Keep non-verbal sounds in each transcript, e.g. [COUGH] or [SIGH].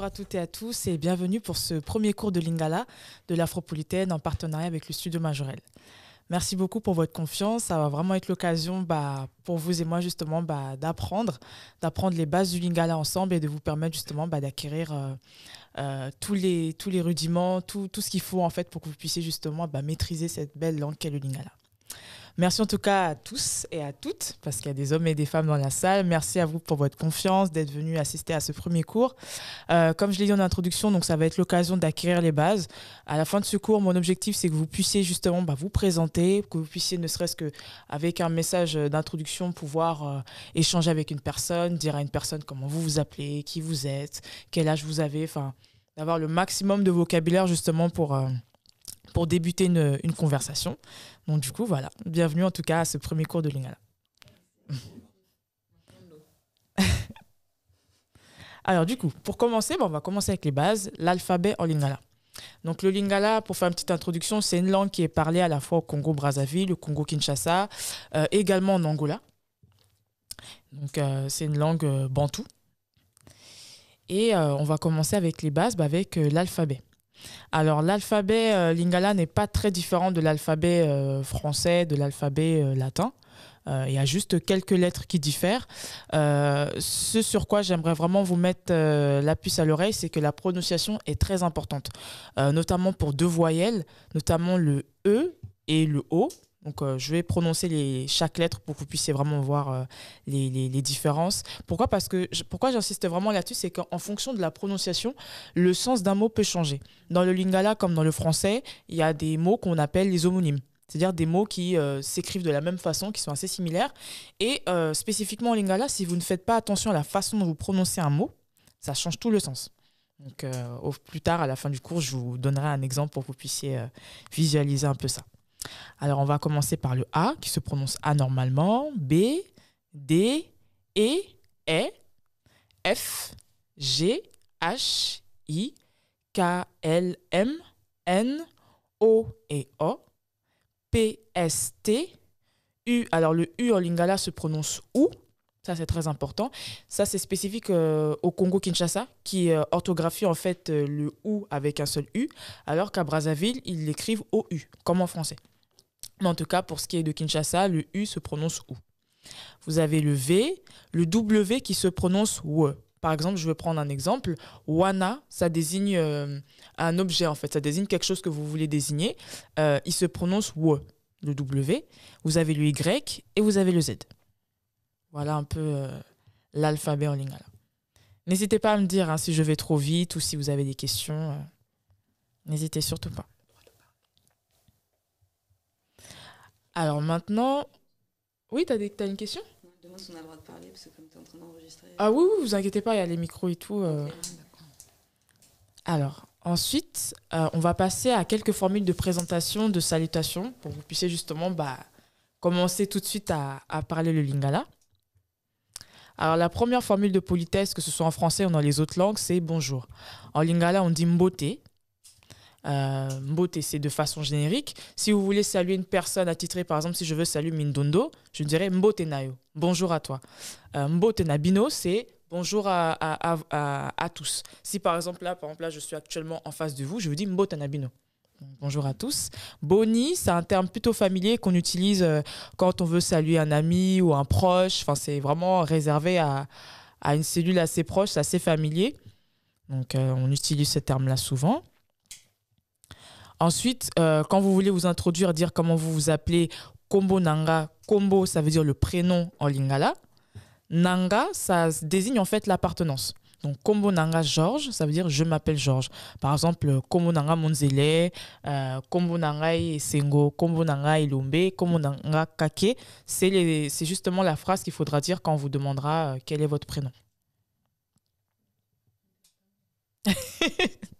Bonjour à toutes et à tous et bienvenue pour ce premier cours de Lingala de l'Afropolitaine en partenariat avec le studio Majorel. Merci beaucoup pour votre confiance. Ça va vraiment être l'occasion bah, pour vous et moi justement bah, d'apprendre, d'apprendre les bases du Lingala ensemble et de vous permettre justement bah, d'acquérir euh, euh, tous, les, tous les rudiments, tout, tout ce qu'il faut en fait pour que vous puissiez justement maîtriser cette belle langue qu'est le Lingala. Merci en tout cas à tous et à toutes, parce qu'il y a des hommes et des femmes dans la salle. Merci à vous pour votre confiance, d'être venu assister à ce premier cours. Euh, comme je l'ai dit en introduction, donc ça va être l'occasion d'acquérir les bases. À la fin de ce cours, mon objectif, c'est que vous puissiez justement bah, vous présenter, que vous puissiez, ne serait-ce qu'avec un message d'introduction, pouvoir euh, échanger avec une personne, dire à une personne comment vous vous appelez, qui vous êtes, quel âge vous avez, enfin, d'avoir le maximum de vocabulaire justement pour... Euh, pour débuter une, conversation. Donc du coup, voilà, bienvenue en tout cas à ce premier cours de Lingala. [LAUGHS] Alors du coup, pour commencer, on va commencer avec les bases, l'alphabet en Lingala. Donc le Lingala, pour faire une petite introduction, c'est une langue qui est parlée à la fois au Congo-Brazzaville, au Congo-Kinshasa, euh, également en Angola. Donc euh, c'est une langue bantou. Euh, bantoue. Et on va commencer avec les bases, bah, avec l'alphabet. Alors l'alphabet euh, lingala n'est pas très différent de l'alphabet euh, français, de l'alphabet euh, latin. Il y a juste quelques lettres qui diffèrent. ce sur quoi j'aimerais vraiment vous mettre la puce à l'oreille, c'est que la prononciation est très importante, notamment pour deux voyelles, notamment le E et le O. Donc, euh, je vais prononcer les, chaque lettre pour que vous puissiez vraiment voir euh, les, les, les, différences. Pourquoi Parce que pourquoi j'insiste vraiment là-dessus, c'est qu'en fonction de la prononciation, le sens d'un mot peut changer. Dans le lingala comme dans le français, il y a des mots qu'on appelle les homonymes. C'est-à-dire des mots qui euh, s'écrivent de la même façon, qui sont assez similaires. Et spécifiquement en lingala, si vous ne faites pas attention à la façon dont vous prononcez un mot, ça change tout le sens. Donc, plus tard, à la fin du cours, je vous donnerai un exemple pour que vous puissiez visualiser un peu ça. Alors, on va commencer par le A qui se prononce A normalement, B, D, E, E, F, G, H, I, K, L, M, N, O et O, P, S, T, U. Alors, le U en lingala se prononce OU. Ça, c'est très important. Ça, c'est spécifique euh, au Congo-Kinshasa, qui euh, orthographie en fait euh, le OU avec un seul U, alors qu'à Brazzaville, ils l'écrivent OU, comme en français. Mais en tout cas, pour ce qui est de Kinshasa, le U se prononce OU. Vous avez le V, le W qui se prononce WE. Par exemple, je vais prendre un exemple. Wana, ça désigne euh, un objet en fait, ça désigne quelque chose que vous voulez désigner. Euh, il se prononce WE, le W. Vous avez le Y et vous avez le Z. Voilà un peu euh, l'alphabet en lingala. N'hésitez pas à me dire hein, si je vais trop vite ou si vous avez des questions. N'hésitez surtout pas. Alors maintenant, oui, tu as, une question demande si on a le droit de parler, parce que comme tu en train d'enregistrer. Ah oui, vous inquiétez pas, il y a les micros et tout. Euh. Ah, Alors, ensuite, euh, on va passer à quelques formules de présentation, de salutation, pour que vous puissiez justement bah, commencer tout de suite à, parler le lingala. Alors, la première formule de politesse, que ce soit en français ou dans les autres langues, c'est bonjour. En lingala, on dit mbote, euh, c'est de façon générique. Si vous voulez saluer une personne attitrée, par exemple, si je veux saluer Mindondo, je dirais Mbotenayo, bonjour à toi. Euh, nabino c'est bonjour à, à, à, à, tous. Si par exemple, là, par exemple, là, je suis actuellement en face de vous, je vous dis Mbotenabino. Bonjour à tous. Boni, c'est un terme plutôt familier qu'on utilise euh, quand on veut saluer un ami ou un proche. Enfin, c'est vraiment réservé à, à une cellule assez proche, assez familier. Donc, euh, on utilise ce terme-là souvent. Ensuite, euh, quand vous voulez vous introduire, dire comment vous vous appelez, Kombo Nanga, Kombo, ça veut dire le prénom en lingala. Nanga, ça désigne en fait l'appartenance. Donc, Kombo Nanga Georges, ça veut dire je m'appelle Georges. Par exemple, Kombo Nanga Monzele, euh, Kombo Nanga Sengo, Kombo Nanga Ilombe, Kombo Nanga Kake. C'est justement la phrase qu'il faudra dire quand on vous demandera euh, quel est votre prénom. [LAUGHS]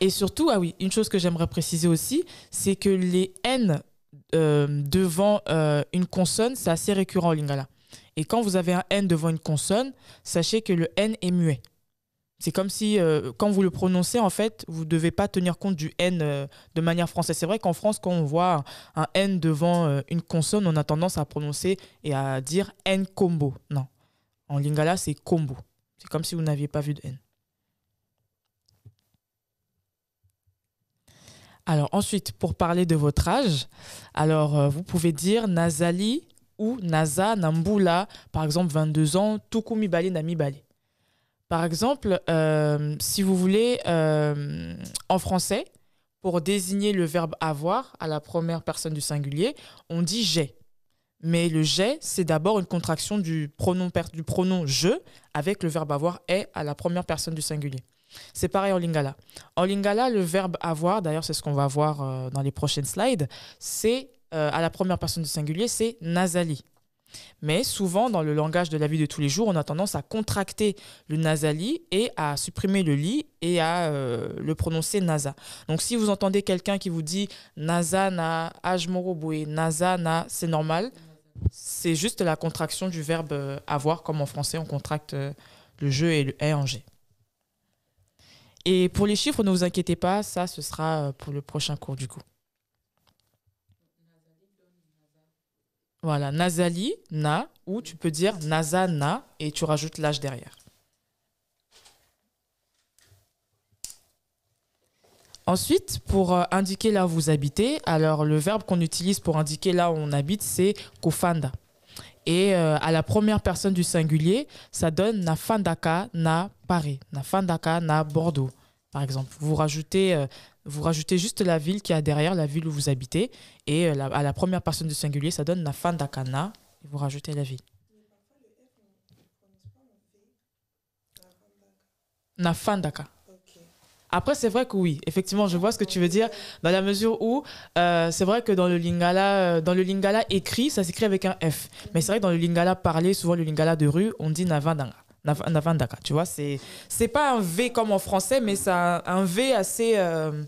Et surtout, ah oui, une chose que j'aimerais préciser aussi, c'est que les N euh, devant euh, une consonne, c'est assez récurrent en lingala. Et quand vous avez un N devant une consonne, sachez que le N est muet. C'est comme si, euh, quand vous le prononcez, en fait, vous ne devez pas tenir compte du N de manière française. C'est vrai qu'en France, quand on voit un N devant une consonne, on a tendance à prononcer et à dire N combo. Non. En lingala, c'est combo. C'est comme si vous n'aviez pas vu de N. Alors ensuite, pour parler de votre âge, alors euh, vous pouvez dire Nazali ou Naza Nambula, par exemple 22 ans, Tukumi Bali Par exemple, euh, si vous voulez, euh, en français, pour désigner le verbe avoir à la première personne du singulier, on dit j'ai. Mais le j'ai, c'est d'abord une contraction du pronom, du pronom je avec le verbe avoir est à la première personne du singulier. C'est pareil en lingala. En lingala, le verbe avoir, d'ailleurs, c'est ce qu'on va voir euh, dans les prochaines slides, c'est euh, à la première personne du singulier, c'est Nazali Mais souvent, dans le langage de la vie de tous les jours, on a tendance à contracter le Nazali et à supprimer le li et à euh, le prononcer Naza Donc, si vous entendez quelqu'un qui vous dit Nazana, na ajmoroboué, naza na, c'est normal. C'est juste la contraction du verbe avoir, comme en français, on contracte le je et le e en g. Et pour les chiffres, ne vous inquiétez pas, ça, ce sera euh, pour le prochain cours du coup. Voilà, Nazali, Na, ou tu peux dire Nazana et tu rajoutes l'âge derrière. Ensuite, pour euh, indiquer là où vous habitez, alors le verbe qu'on utilise pour indiquer là où on habite, c'est kofanda. Et euh, à la première personne du singulier, ça donne Nafandaka na Paris, Nafandaka na Bordeaux, par exemple. Vous rajoutez, euh, vous rajoutez juste la ville qui a derrière la ville où vous habitez. Et euh, à la première personne du singulier, ça donne Nafandaka na, et vous rajoutez la ville. Nafandaka. Après, c'est vrai que oui, effectivement, je vois ce que tu veux dire, dans la mesure où euh, c'est vrai que dans le lingala, euh, dans le lingala écrit, ça s'écrit avec un F. Mais c'est vrai que dans le lingala parlé, souvent le lingala de rue, on dit Navandaka, tu vois, c'est c'est pas un V comme en français, mais c'est un, V assez euh,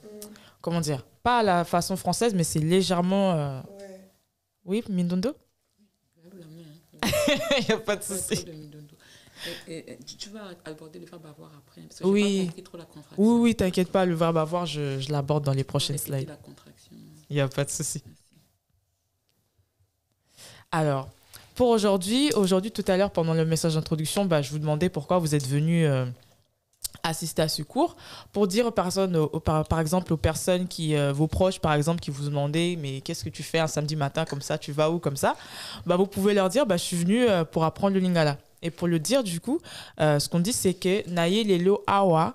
comment dire, pas à la façon française, mais c'est légèrement. Oui, Mindondo. [LAUGHS] Il n'y a pas de souci tu vas aborder le verbe avoir après, parce que oui. Oui, oui, t'inquiète pas, le verbe avoir, je, l'aborde dans les prochaines slides. Il n'y a pas de souci. Alors, pour aujourd'hui, aujourd'hui, tout à l'heure, pendant le message d'introduction, bah, je vous demandais pourquoi vous êtes venu euh, assister à ce cours pour dire aux personnes, par, exemple, aux personnes qui, euh, vos proches, par exemple, qui vous demandaient, mais qu'est-ce que tu fais un samedi matin comme ça, tu vas où comme ça, bah, vous pouvez leur dire, bah, je suis venu euh, pour apprendre le lingala. Et pour le dire, du coup, euh, ce qu'on dit, c'est que Naye Lelo Awa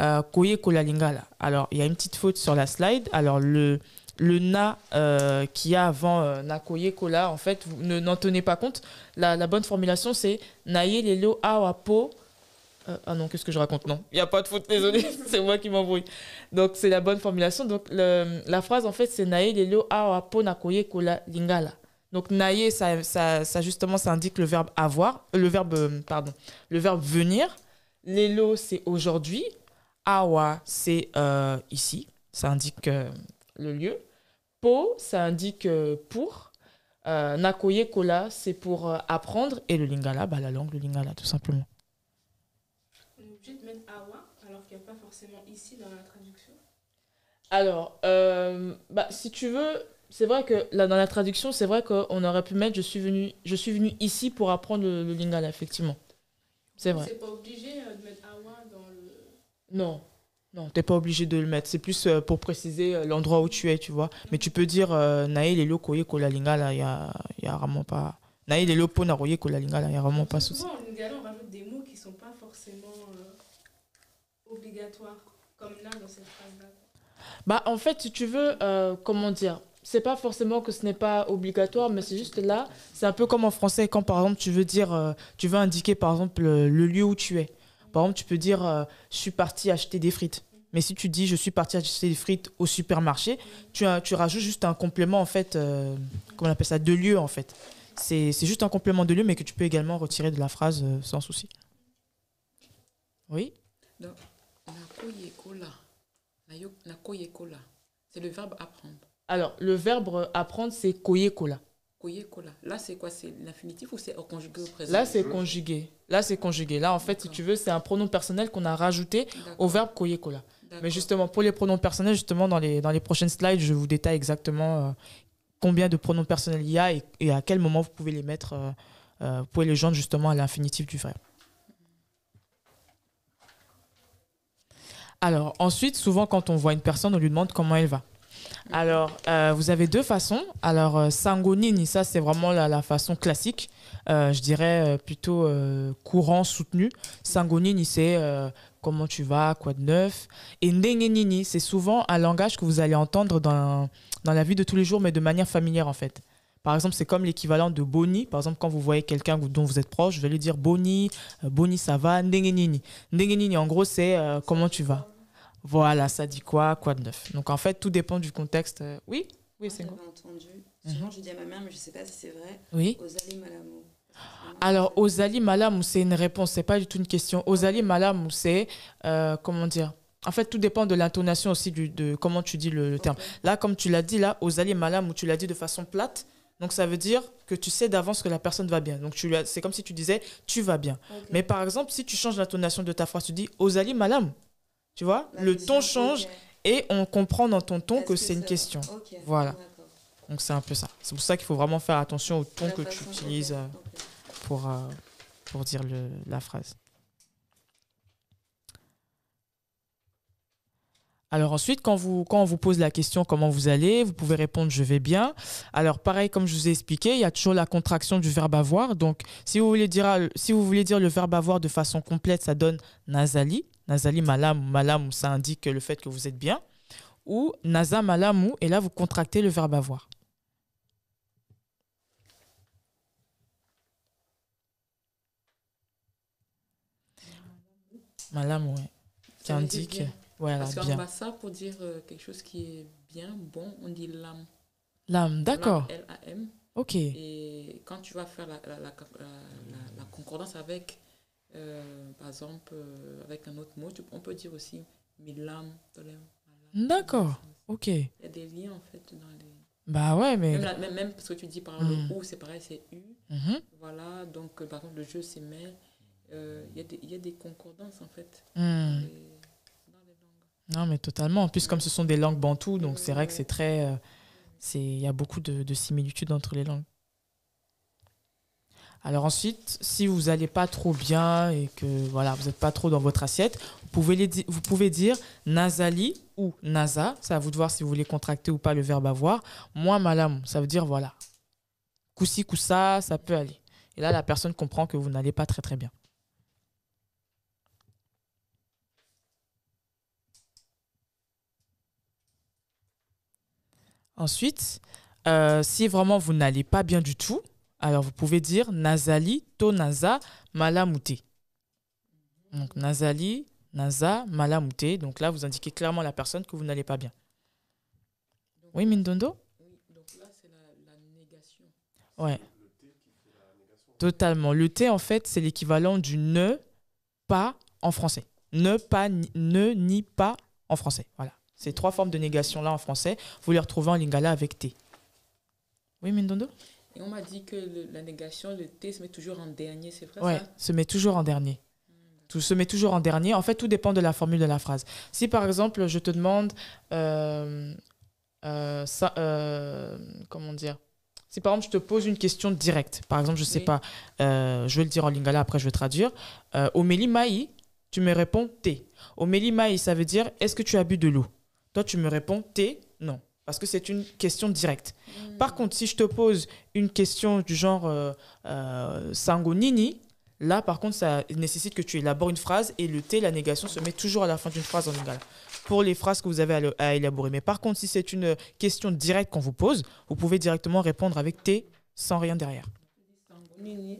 euh, Koye lingala ». Alors, il y a une petite faute sur la slide. Alors, le, le Na euh, qu'il y a avant euh, Nakoye Kola, en fait, vous n'en tenez pas compte. La, bonne formulation, c'est Naye Lelo Awa Po. ah non, qu'est-ce que je raconte Non, il n'y a pas de faute, désolé, [LAUGHS] c'est moi qui m'embrouille. Donc, c'est la bonne formulation. Donc, la phrase, en fait, c'est Naye Lelo Awa Po Nakoye Kola Lingala. Donc naïe, ça, ça, justement, ça indique le verbe avoir, le verbe, euh, pardon, le verbe venir. Lelo, c'est aujourd'hui. Awa, c'est euh, ici. Ça indique euh, le lieu. Po, ça indique pour. nakoye kola, c'est pour apprendre. Et le lingala, bah, la langue, le lingala, tout simplement. On obligé mettre awa, alors qu'il n'y a pas forcément ici dans la traduction. Alors, bah, si tu veux, c'est vrai que là, dans la traduction, c'est vrai qu'on aurait pu mettre je suis venu, je suis venu ici pour apprendre le, lingala, effectivement. C'est vrai. C'est pas obligé euh, de mettre Awa dans le. Non, non, t'es pas obligé de le mettre. C'est plus euh, pour préciser euh, l'endroit où tu es, tu vois. Mais tu peux dire Naïl et Koye la Lingala, il n'y a, vraiment pas. Naïl et Lopo Naroye la Lingala, il y a vraiment pas souci. en Lingala, on rajoute des mots qui sont pas forcément obligatoires, comme là dans cette phrase-là. Bah, en fait, si tu veux, comment dire c'est pas forcément que ce n'est pas obligatoire, mais c'est juste là, c'est un peu comme en français quand par exemple tu veux dire, euh, tu veux indiquer par exemple le, lieu où tu es. Par exemple, tu peux dire euh, je suis parti acheter des frites. Mais si tu dis je suis parti acheter des frites au supermarché, tu, euh, rajoutes juste un complément en fait, comment on appelle ça, de lieu en fait. C'est juste un complément de lieu, mais que tu peux également retirer de la phrase sans souci. Oui. C'est le verbe apprendre. Alors, le verbe apprendre, c'est koyekola. Koyekola. Là, c'est quoi C'est l'infinitif ou c'est conjugué au présent Là, c'est conjugué. Là, c'est conjugué. Là, en fait, si tu veux, c'est un pronom personnel qu'on a rajouté au verbe koyekola. Mais justement, pour les pronoms personnels, justement, dans les, dans les prochaines slides, je vous détaille exactement euh, combien de pronoms personnels il y a et, à quel moment vous pouvez les mettre, euh, euh pouvez les joindre justement à l'infinitif du verbe. Alors, ensuite, souvent, quand on voit une personne, on lui demande comment elle va. Alors, euh, vous avez deux façons. Alors, euh, sangonini, ça, c'est vraiment la, façon classique. Euh, je dirais plutôt courant, soutenu. Sangonini, c'est comment tu vas, quoi de neuf. Et nengenini, c'est souvent un langage que vous allez entendre dans, la vie de tous les jours, mais de manière familière, en fait. Par exemple, c'est comme l'équivalent de Boni. Par exemple, quand vous voyez quelqu'un dont vous êtes proche, vous allez lui dire Boni, Boni ça va, nengenini. Nengenini, en gros, c'est comment tu vas voilà, ça dit quoi, quoi de neuf. Donc en fait, tout dépend du contexte. Euh, oui, oui, c'est quoi entendu. Mhm. Souvent, je dis à ma mère, mais je sais pas si c'est vrai. Oui. Malamou. Alors, Osali Malamou, c'est une réponse, c'est pas du tout une question. Osali Malamou, c'est euh, comment dire en fait, tout dépend de l'intonation aussi, de comment tu dis le, terme. Là, comme tu l'as dit, là, Osali Malamou, tu l'as dit de façon plate. Donc, ça veut dire que tu sais d'avance que la personne va bien. Donc, c'est comme si tu disais, tu vas bien. Mais par exemple, si tu changes l'intonation de ta phrase, tu dis Osali Malamou. Tu vois, bah, le ton change et on comprend dans ton ton que c'est une question. Voilà. Donc c'est un peu ça. C'est pour ça qu'il faut vraiment faire attention au ton que tu utilises euh, pour, euh, pour dire la phrase. Alors ensuite, quand, vous, quand on vous pose la question comment vous allez, vous pouvez répondre je vais bien. Alors pareil, comme je vous ai expliqué, il y a toujours la contraction du verbe avoir. Donc si vous voulez dire, si vous voulez dire le verbe avoir de façon complète, ça donne nazali. Nazali malam, malam, ça indique le fait que vous êtes bien. Ou Naza Malamu, et là, vous contractez le verbe avoir. Malam, oui, ça indique. Voilà, Parce qu'en ça pour dire euh, quelque chose qui est bien, bon, on dit l'âme. L'âme, d'accord. L-A-M. Ok. Et quand tu vas faire la concordance avec euh, par exemple, euh, avec un autre mot, on peut dire aussi milam D'accord, ok. Il y a des liens en fait dans les. Bah ouais, mais. Même, parce que tu dis par exemple hmm. ou, c'est pareil, c'est u. Mhm. Voilà, donc euh, par exemple, le jeu c'est mais. Il y, a des concordances en fait. Hmm. Dans, les, Non, mais totalement. En plus, comme ce sont des langues bantoues, donc c'est vrai que c'est très. Il y a beaucoup de, de similitudes entre les langues. Alors ensuite, si vous n'allez pas trop bien et que voilà, vous n'êtes pas trop dans votre assiette, vous pouvez, vous pouvez dire Nazali ou Nasa. C'est à vous de voir si vous voulez contracter ou pas le verbe avoir. Moi, malam, ça veut dire voilà. Coussi, coussa, ça peut aller. Et là, la personne comprend que vous n'allez pas très très bien. Ensuite, euh, si vraiment vous n'allez pas bien du tout, alors vous pouvez dire Nazali Tonaza Malamute. Donc Nazali Naza Malamute. Donc là, vous indiquez clairement la personne que vous n'allez pas bien. oui, Mindondo Oui, donc là, c'est la, négation. Ouais. Le qui fait la négation. Totalement. Le t », en fait, c'est l'équivalent du ne pas en français. Ne pas, ne ni pas en français. Voilà. Ces trois formes de négation là en français, vous les retrouvez en lingala avec T. Oui, Mindondo on m'a dit que la négation, le T se met toujours en dernier, c'est vrai ouais, se met toujours en dernier. Tout se met toujours en dernier. En fait, tout dépend de la formule de la phrase. Si par exemple, je te demande, euh, euh, ça, euh, comment dire Si par exemple, je te pose une question directe, par exemple, je ne sais pas, je vais le dire en lingala, après je vais traduire. Omeli Maï, tu me réponds T. Omeli Maï, ça veut dire est-ce que tu as bu de l'eau Toi, tu me réponds T, non parce que c'est une question directe. Mm. Par contre, si je te pose une question du genre euh, euh, Sangonini, là par contre, ça nécessite que tu élabores une phrase et le T, la négation, se met toujours à la fin d'une phrase en lingala pour les phrases que vous avez à, élaborer. Mais par contre, si c'est une question directe qu'on vous pose, vous pouvez directement répondre avec T sans rien derrière.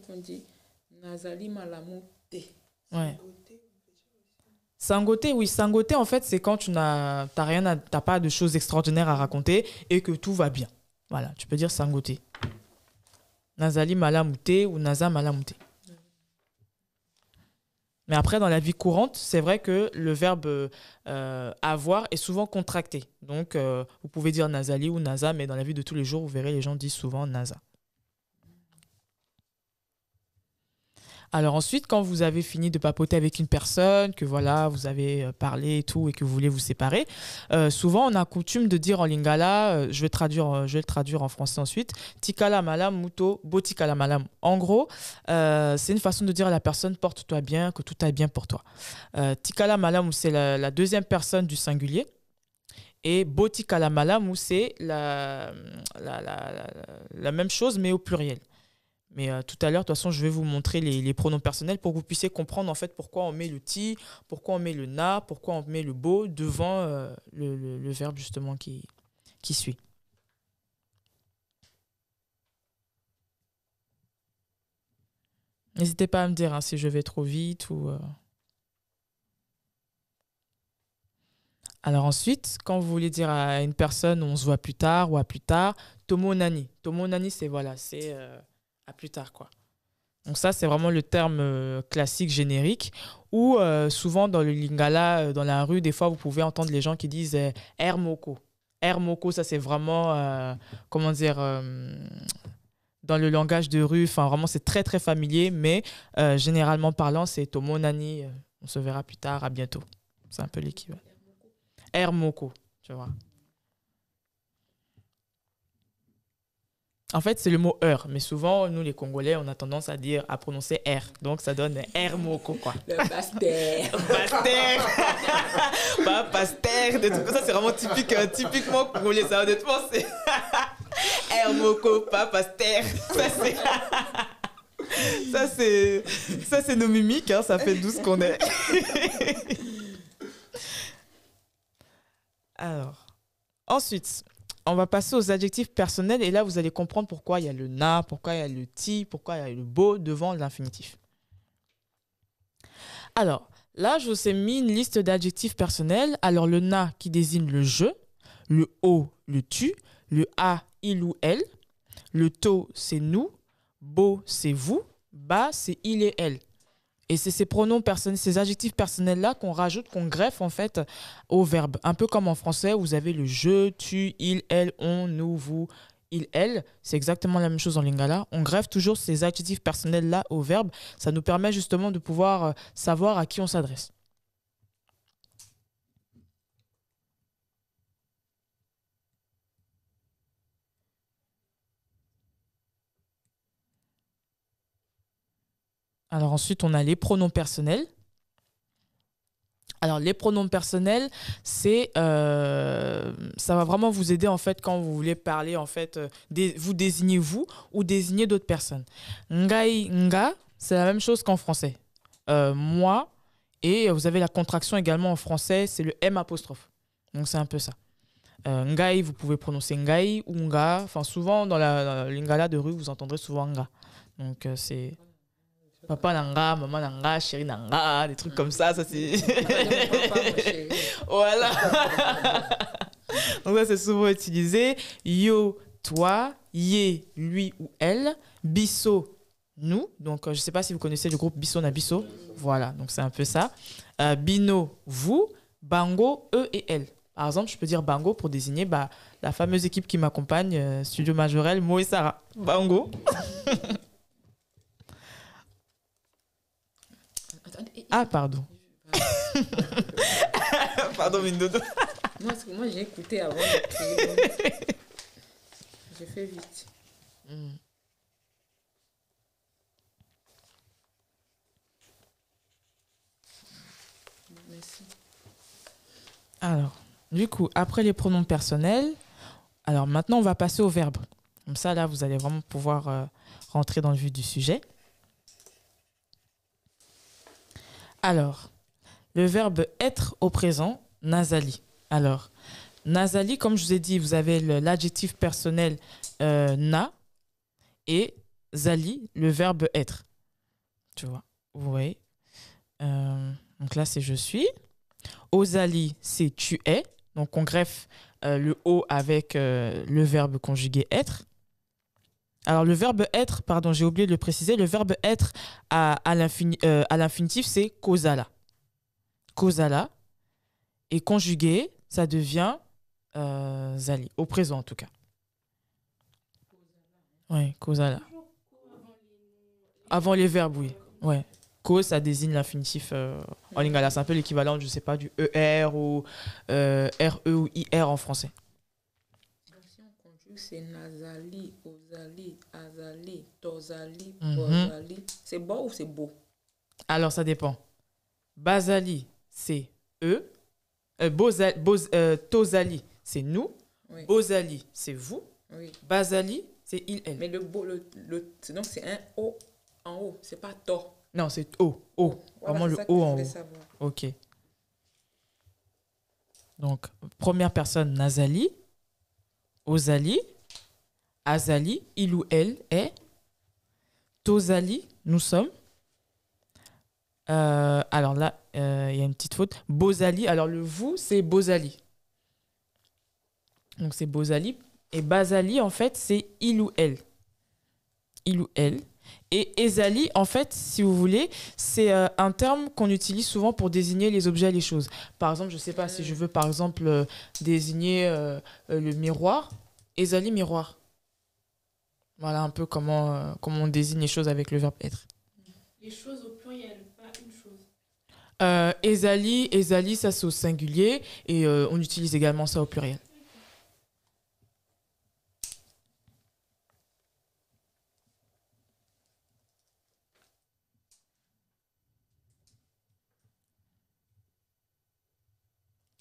on dit Nazali Ouais. Sangoté, oui, Sangoté, en fait, c'est quand tu n'as rien, à, pas de choses extraordinaires à raconter et que tout va bien. Voilà, tu peux dire Sangoté. Nazali Malamouté ou Naza Malamouté. Mais après, dans la vie courante, c'est vrai que le verbe euh, avoir est souvent contracté. Donc, euh, vous pouvez dire Nazali ou Naza, mais dans la vie de tous les jours, vous verrez, les gens disent souvent Naza. Alors ensuite, quand vous avez fini de papoter avec une personne, que voilà, vous avez euh, parlé et tout, et que vous voulez vous séparer, euh, souvent on a coutume de dire en lingala, euh, je, vais traduire, je vais le traduire en français ensuite, tikala malam muto la malam. En gros, c'est une façon de dire à la personne, porte-toi bien, que tout aille bien pour toi. tikala malam, c'est la, deuxième personne du singulier. Et Botikala Malam, c'est la, la, la, la, même chose, mais au pluriel. Mais euh, tout à l'heure, de toute façon, je vais vous montrer les, pronoms personnels pour que vous puissiez comprendre en fait pourquoi on met le ti, pourquoi on met le na, pourquoi on met le bo » devant euh, le, verbe justement qui, suit. N'hésitez pas à me dire hein, si je vais trop vite ou. Euh. Alors ensuite, quand vous voulez dire à une personne on se voit plus tard ou à plus tard, tomo nani. Tomo nani, c'est voilà, c'est à plus tard, quoi. Donc ça, c'est vraiment le terme euh, classique générique. Ou euh, souvent dans le lingala, euh, dans la rue, des fois, vous pouvez entendre les gens qui disent ermoko ».« Ermoko », ça c'est vraiment, comment dire, dans le langage de rue, enfin vraiment c'est très très familier, mais généralement parlant, c'est Tomonani. on se verra plus tard, à bientôt. C'est un peu l'équivalent. Ermoko », tu vois. En fait, c'est le mot heure, mais souvent, nous les Congolais, on a tendance à dire, à prononcer R. Donc, ça donne R quoi. Le pasteur. [LAUGHS] pasteur. [LAUGHS] Pas pasteur, ça, c'est vraiment typique, euh, typiquement congolais, ça, honnêtement, c'est. [LAUGHS] R pas pasteur. Ça, c'est. ça, c'est. nos mimiques, hein, ça fait douce qu'on est. Alors. Ensuite, on va passer aux adjectifs personnels et là, vous allez comprendre pourquoi il y a le na, pourquoi il y a le ti, pourquoi il y a le beau devant l'infinitif. Alors, là, je vous ai mis une liste d'adjectifs personnels. Alors, le na qui désigne le je, le o, le tu, le a, il ou elle, le to, c'est nous, beau, c'est vous, bas, c'est il et elle. Et c'est ces pronoms personnels, ces adjectifs personnels-là qu'on rajoute, qu'on greffe en fait au verbe. Un peu comme en français, vous avez le je, tu, il, elle, on, nous, vous, il, elle, c'est exactement la même chose en lingala. On greffe toujours ces adjectifs personnels-là au verbe. Ça nous permet justement de pouvoir euh, savoir à qui on s'adresse. Alors ensuite, on a les pronoms personnels. Alors les pronoms personnels, c'est euh, ça va vraiment vous aider en fait quand vous voulez parler en fait euh, vous désignez vous ou désigner d'autres personnes. Ngai nga, c'est la même chose qu'en français. Euh, moi et vous avez la contraction également en français, c'est le m apostrophe. Donc c'est un peu ça. ngai, vous pouvez prononcer ngai ou nga. Enfin souvent dans la, la lingala de rue, vous entendrez souvent nga. Donc c'est papa nanga, maman nanga, chérie nanga, des trucs comme ça, ça c'est. Ah, bah, [LAUGHS] voilà. Donc ça c'est souvent utilisé. Yo, toi, yé, lui ou elle, bisso, nous. Donc euh, je ne sais pas si vous connaissez le groupe Bisso na Bisso. Voilà, donc c'est un peu ça. Euh, bino, vous, bango, eux et elle. Par exemple, je peux dire Bango pour désigner bah, la fameuse équipe qui m'accompagne, euh, Studio Majorel, Mo et Sarah. Bango. [LAUGHS] Ah, pardon. [LAUGHS] pardon, Mindodo. moi, moi j'ai écouté avant. j'ai fait vite. Merci. Alors, du coup, après les pronoms personnels, alors maintenant on va passer au verbe. Comme ça, là, vous allez vraiment pouvoir euh, rentrer dans le vif du sujet. Alors, le verbe être au présent, Nazali. Alors, Nazali, comme je vous ai dit, vous avez l'adjectif personnel euh, na et Zali, le verbe être. Tu vois, vous voyez. Euh, donc là, c'est je suis. Ozali, c'est tu es. Donc on greffe euh, le O avec le verbe conjugué être. Alors le verbe être, pardon, j'ai oublié de le préciser, le verbe être à, euh, l'infinitif, c'est causala. Causala. Et conjugué, ça devient euh, zali, au présent en tout cas. Oui, causala. Avant les verbes, oui. Ouais. Cause, ça désigne l'infinitif euh, en lingala. C'est un peu l'équivalent, je ne sais pas, du ER ou RE ou IR en français. c'est Azali, mhm. C'est bon ou c'est beau Alors, ça dépend. basali c'est e. eux. Euh, Tozali, c'est nous. Oui. c'est vous. basali c'est il, elle. Mais le beau, le, c'est un O en haut, c'est pas To. Non, c'est O, O. Vraiment le O en haut. Ok. Donc, première personne, Nazali. Ozali. Azali, il ou elle est. Tozali, nous sommes. Euh, alors là, euh, il y a une petite faute. Bozali, alors le vous, c'est Bozali. Donc c'est Bozali. Et Bazali, en fait, c'est il ou elle. Il ou elle. Et Ezali, en fait, si vous voulez, c'est euh, un terme qu'on utilise souvent pour désigner les objets et les choses. Par exemple, je ne sais pas si je veux, par exemple, désigner le miroir. Ezali, miroir. Voilà un peu comment, euh, comment on désigne les choses avec le verbe être. Les choses au pluriel, pas une chose. Euh, Esali, ça c'est au singulier et euh, on utilise également ça au pluriel.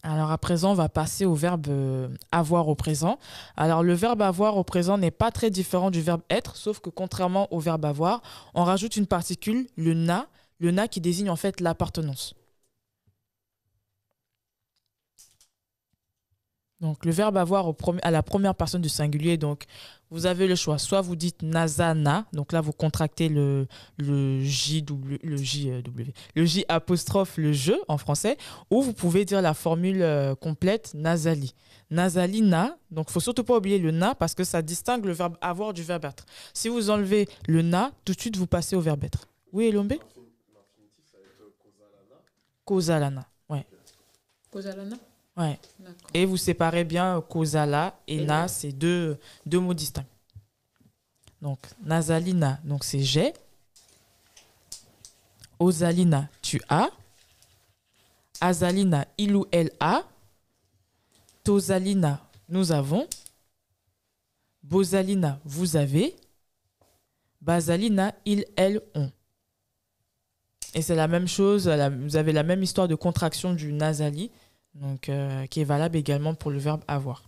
Alors à présent, on va passer au verbe euh, avoir au présent. Alors le verbe avoir au présent n'est pas très différent du verbe être, sauf que contrairement au verbe avoir, on rajoute une particule, le na, le na qui désigne en fait l'appartenance. Donc, le verbe avoir au à la première personne du singulier. Donc, vous avez le choix. Soit vous dites Nazana. Donc là, vous contractez le, le JW, le JW, le J apostrophe le je en français. Ou vous pouvez dire la formule euh, complète Nazali. Nazali Donc, faut surtout pas oublier le na parce que ça distingue le verbe avoir du verbe être. Si vous enlevez le na, tout de suite, vous passez au verbe être. Oui, Elombe L'infinitif, ça va être euh, ouais. Et vous séparez bien Kozala et, Na, c'est deux, deux mots distincts. Donc, Nazalina, donc c'est j'ai. Ozalina, tu as. Azalina, il ou elle a. Tozalina, nous avons. Bozalina, vous avez. Basalina, ils, elles ont. Et c'est la même chose, vous avez la même histoire de contraction du nasali donc, euh, qui est valable également pour le verbe avoir.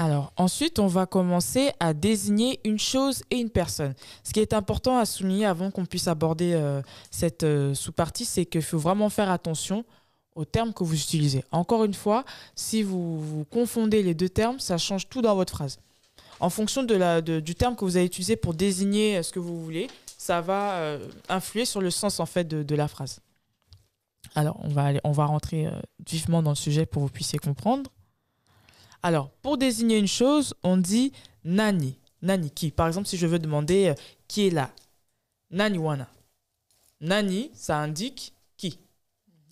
Alors, ensuite, on va commencer à désigner une chose et une personne. Ce qui est important à souligner avant qu'on puisse aborder euh, cette euh, sous-partie, c'est qu'il faut vraiment faire attention termes que vous utilisez. Encore une fois, si vous, confondez les deux termes, ça change tout dans votre phrase. En fonction de la, du terme que vous avez utilisé pour désigner euh, ce que vous voulez, ça va euh, influer sur le sens en fait de, la phrase. Alors, on va, aller, on va rentrer euh, vivement dans le sujet pour que vous puissiez comprendre. Alors, pour désigner une chose, on dit nani. Nani qui Par exemple, si je veux demander qui est là, nani wana. Nani, ça indique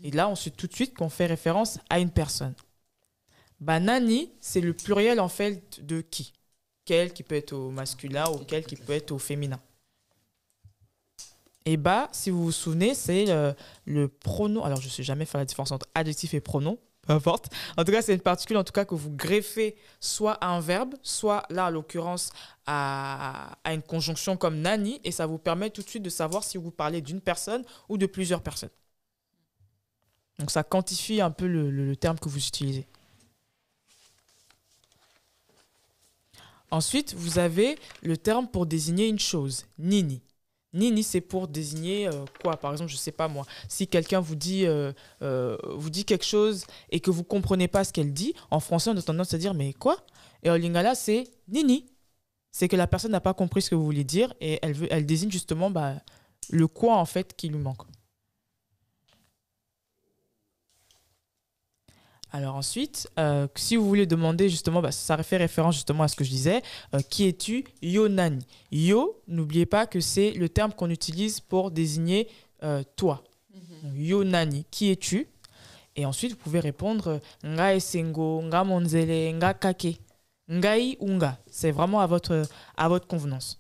et là, on sait tout de suite qu'on fait référence à une personne. Bah, nani, c'est le pluriel en fait de qui Quel qui peut être au masculin ou quel qui peut être au féminin. Et bah, si vous vous souvenez, c'est euh, le, pronom. Alors, je ne sais jamais faire la différence entre adjectif et pronom, peu importe. En tout cas, c'est une particule en tout cas que vous greffez soit à un verbe, soit là, en l'occurrence, à une conjonction comme nani, et ça vous permet tout de suite de savoir si vous parlez d'une personne ou de plusieurs personnes. Donc ça quantifie un peu le, terme que vous utilisez. Ensuite, vous avez le terme pour désigner une chose, nini. Nini, c'est pour désigner euh, quoi Par exemple, je ne sais pas moi, si quelqu'un vous, dit, euh, euh, vous dit quelque chose et que vous ne comprenez pas ce qu'elle dit, en français, on a tendance à dire mais quoi Et en lingala, c'est nini. C'est que la personne n'a pas compris ce que vous voulez dire et elle, veut, elle désigne justement bah, le quoi en fait qui lui manque. Alors ensuite, euh, si vous voulez demander justement, bah, ça fait référence justement à ce que je disais, euh, qui es-tu Yonani. Yo, n'oubliez pas que c'est le terme qu'on utilise pour désigner euh, toi. Mhm. Yo nani Yonani, qui es-tu Et ensuite, vous pouvez répondre Nga Esengo, Nga Monzele, Nga Kake, Ngai ou C'est vraiment à votre, à votre convenance.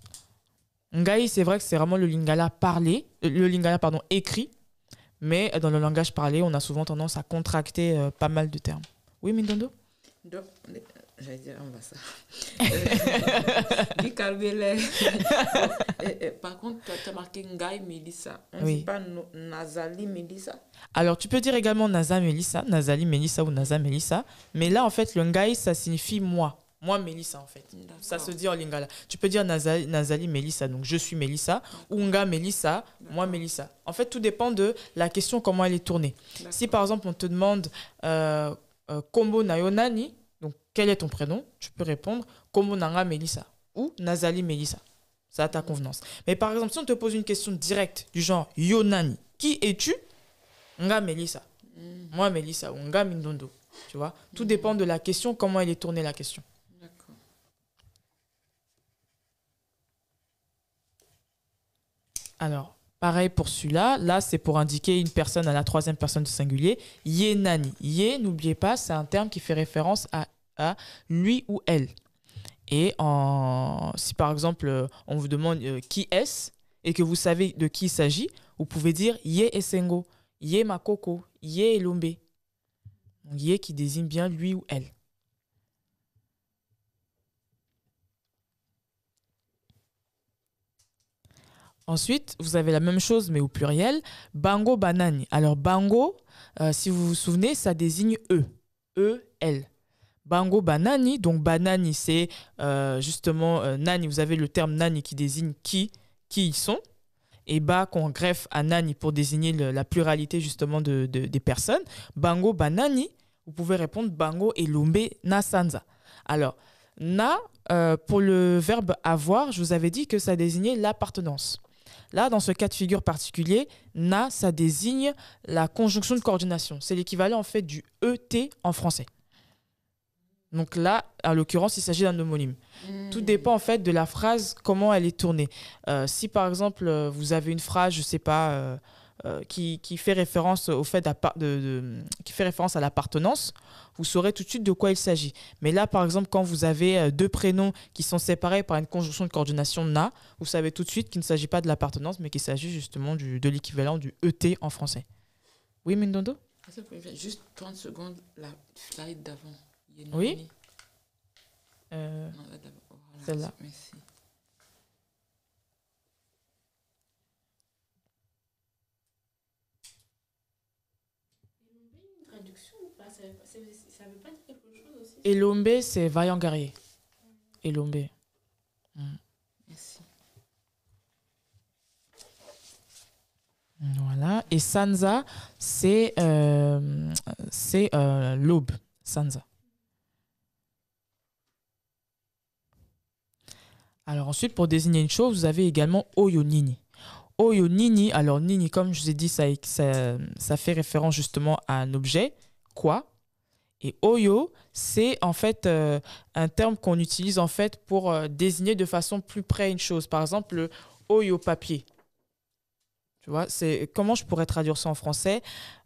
Ngai, c'est vrai que c'est vraiment le lingala parlé, le lingala pardon, écrit, mais euh, dans le langage parlé, on a souvent tendance à contracter euh, pas mal de termes. Oui, Mindondo Donc, j'allais dire ambassade. bas ça. Euh, [LAUGHS] [LAUGHS] par contre, tu as marqué Ngaï Melissa. On oui. dit pas Nazali Melissa. Alors, tu peux dire également Naza Melissa, Nazali Melissa ou Naza Melissa. Mais là, en fait, le Ngaï, ça signifie moi moi Melissa, en fait. Ça se dit en lingala. Tu peux dire Nazali, Melissa. donc je suis Melissa. Nga Melissa. moi Melissa. En fait, tout dépend de la question, comment elle est tournée. Si par exemple on te demande euh, euh, Kombo Nayonani, donc quel est ton prénom, tu peux répondre Kombo Nanga Melissa ou Nazali Melissa. ça a ta convenance. Mais par exemple, si on te pose une question directe du genre Yonani, qui es-tu Nga Melissa. Hmm. Moi Melissa. ou Nga Mindondo. Tu vois, tout dépend de la question, comment elle est tournée la question. Alors, pareil pour celui-là. Là, c'est pour indiquer une personne à la troisième personne du singulier. Ye nani. Ye », n'oubliez pas, c'est un terme qui fait référence à, lui ou elle. Et si par exemple, euh, on vous demande euh, qui est-ce et que vous savez de qui il s'agit, vous pouvez dire ye esengo »,« ye Makoko, Yé Elombe. Ye » qui désigne bien lui ou elle. Ensuite, vous avez la même chose, mais au pluriel, bango banani. Alors, bango, euh, si vous vous souvenez, ça désigne E, E, L. Bango banani, donc banani, c'est euh, justement euh, nani. Vous avez le terme nani qui désigne qui, qui ils sont. Et ba qu'on greffe à nani pour désigner la pluralité justement de, des personnes. Bango banani, vous pouvez répondre bango et lombe na Alors, na, pour le verbe avoir, je vous avais dit que ça désignait l'appartenance. Là, dans ce cas de figure particulier, na, ça désigne la conjonction de coordination. C'est l'équivalent en fait du ET en français. Donc là, à l'occurrence, il s'agit d'un homonyme. Hmm. Tout dépend en fait de la phrase, comment elle est tournée. Euh, si par exemple, euh, vous avez une phrase, je ne sais pas, euh, euh, qui, fait référence au fait de, de, qui fait référence à l'appartenance, vous saurez tout de suite de quoi il s'agit. Mais là, par exemple, quand vous avez euh, deux prénoms qui sont séparés par une conjonction de coordination na, vous savez tout de suite qu'il ne s'agit pas de l'appartenance, mais qu'il s'agit justement du, de l'équivalent du ET en français. Oui, Mindondo. Juste 30 secondes, la slide d'avant. Oui. Euh, oh, celle-là. Merci. ça Elombe, c'est vaillant guerrier. Elombe. Mm. Voilà. Et Sanza, c'est euh, euh, l'aube. Sansa. Alors ensuite, pour désigner une chose, vous avez également Oyonini. Oyonini, alors Nini, comme je vous ai dit, ça, ça fait référence justement à un objet quoi. Et Oyo, c'est en fait euh, un terme qu'on utilise en fait pour euh, désigner de façon plus près une chose. Par exemple, le Oyo papier. Tu vois, c'est comment je pourrais traduire ça en français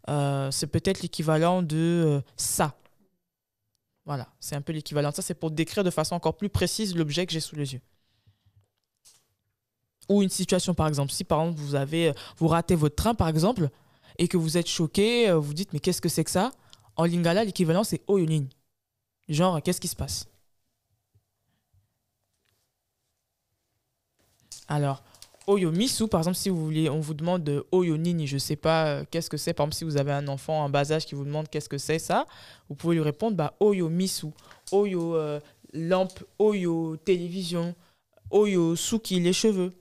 euh, C'est peut-être l'équivalent de ça. Voilà, c'est un peu l'équivalent ça. C'est pour décrire de façon encore plus précise l'objet que j'ai sous les yeux ou une situation par exemple si par exemple vous avez vous ratez votre train par exemple et que vous êtes choqué vous dites mais qu'est-ce que c'est que ça en lingala, l'équivalent, c'est Oyunin. Genre, qu'est-ce qui se passe Alors, Oyomisu, par exemple, si vous voulez, on vous demande et je ne sais pas euh, qu'est-ce que c'est. Par exemple, si vous avez un enfant un bas âge qui vous demande qu'est-ce que c'est ça, vous pouvez lui répondre bah, Oyomisu, Oyo euh, lampe, Oyo télévision, Oyo suki les cheveux.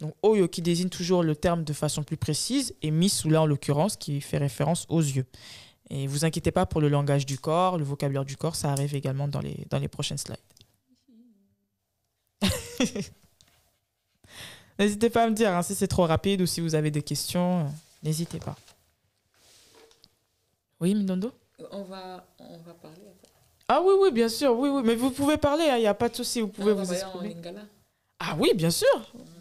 Donc Oyo qui désigne toujours le terme de façon plus précise et Misu là en l'occurrence qui fait référence aux yeux. Et vous inquiétez pas pour le langage du corps, le vocabulaire du corps, ça arrive également dans les, dans les prochaines slides. [LAUGHS] n'hésitez pas à me dire hein, si c'est trop rapide ou si vous avez des questions, euh, n'hésitez pas. Oui, Midondo on va, on va parler. Ah oui, oui, bien sûr, oui, oui, mais vous pouvez parler, il hein, y n'y a pas de souci, vous pouvez ah, vous exprimer. Ah oui, bien sûr,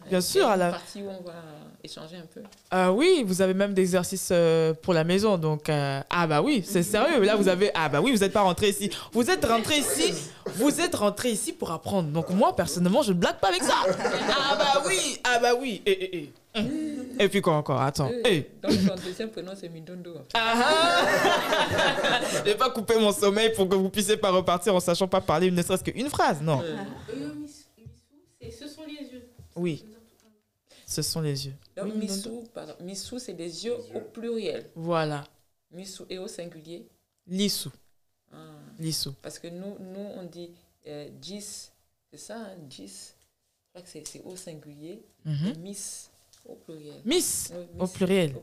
bien sûr. À la... partie où on va changer un peu euh, Oui, vous avez même d'exercices euh, pour la maison. Donc, euh, ah bah oui, c'est mhm. sérieux. Là, vous avez, ah bah oui, vous n'êtes pas rentré ici. Vous êtes rentré ici, vous êtes rentré ici pour apprendre. Donc, moi, personnellement, je ne blague pas avec ça. [LAUGHS] Ah bah oui, ah bah oui. Eh, eh, eh. Et puis quoi encore Attends. Euh, donc, deuxième prénom, c'est Midondo. Ah, ah. [LAUGHS] Je pas coupé mon sommeil pour que vous puissiez pas repartir en sachant pas parler ne serait-ce qu'une phrase, non ah. ce sont les yeux. Oui. Ce sont les yeux. Donc, missou, pardon. Misu, c'est des yeux, au pluriel. Voilà. Missou et au singulier Lissou. Ah. Parce que nous, nous on dit euh, dix. C'est ça, hein, dix. c'est au singulier. Mhm. Miss. Au pluriel. Miss, au pluriel.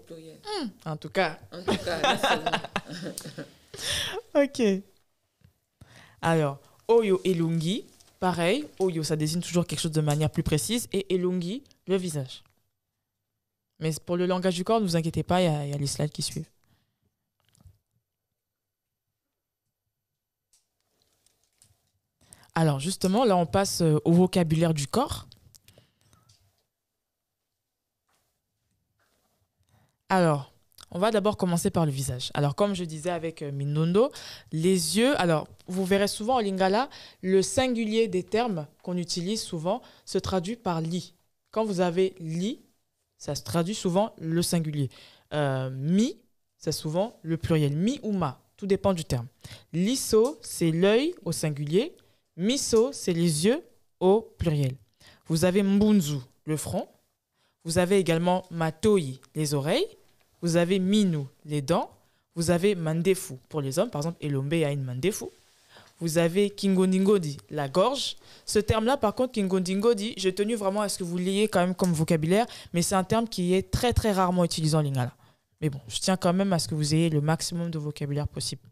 Hmm. en tout cas. En tout cas, [LAUGHS] Ok. Alors, Oyo Elungi Pareil, Oyo, ça désigne toujours quelque chose de manière plus précise, et Elongi, le visage. Mais pour le langage du corps, ne vous inquiétez pas, il y, a les slides qui suivent. Alors justement, là on passe euh, au vocabulaire du corps. Alors, on va d'abord commencer par le visage. Alors, comme je disais avec euh, Minondo, les yeux, alors, vous verrez souvent en lingala, le singulier des termes qu'on utilise souvent se traduit par li. Quand vous avez li, ça se traduit souvent le singulier. Euh, mi, c'est souvent le pluriel. Mi ou ma, tout dépend du terme. Liso, c'est l'œil au singulier. Miso, c'est les yeux au pluriel. Vous avez mbunzu, le front. Vous avez également matoi, les oreilles vous avez minu, les dents, vous avez Mandefu pour les hommes, par exemple Elombe a une Mandefu. Vous avez kingoningodi la gorge. Ce terme-là, par contre, kingoningodi, j'ai tenu vraiment à ce que vous l'ayez quand même comme vocabulaire, mais c'est un terme qui est très très rarement utilisé en Lingala. Mais bon, je tiens quand même à ce que vous ayez le maximum de vocabulaire possible.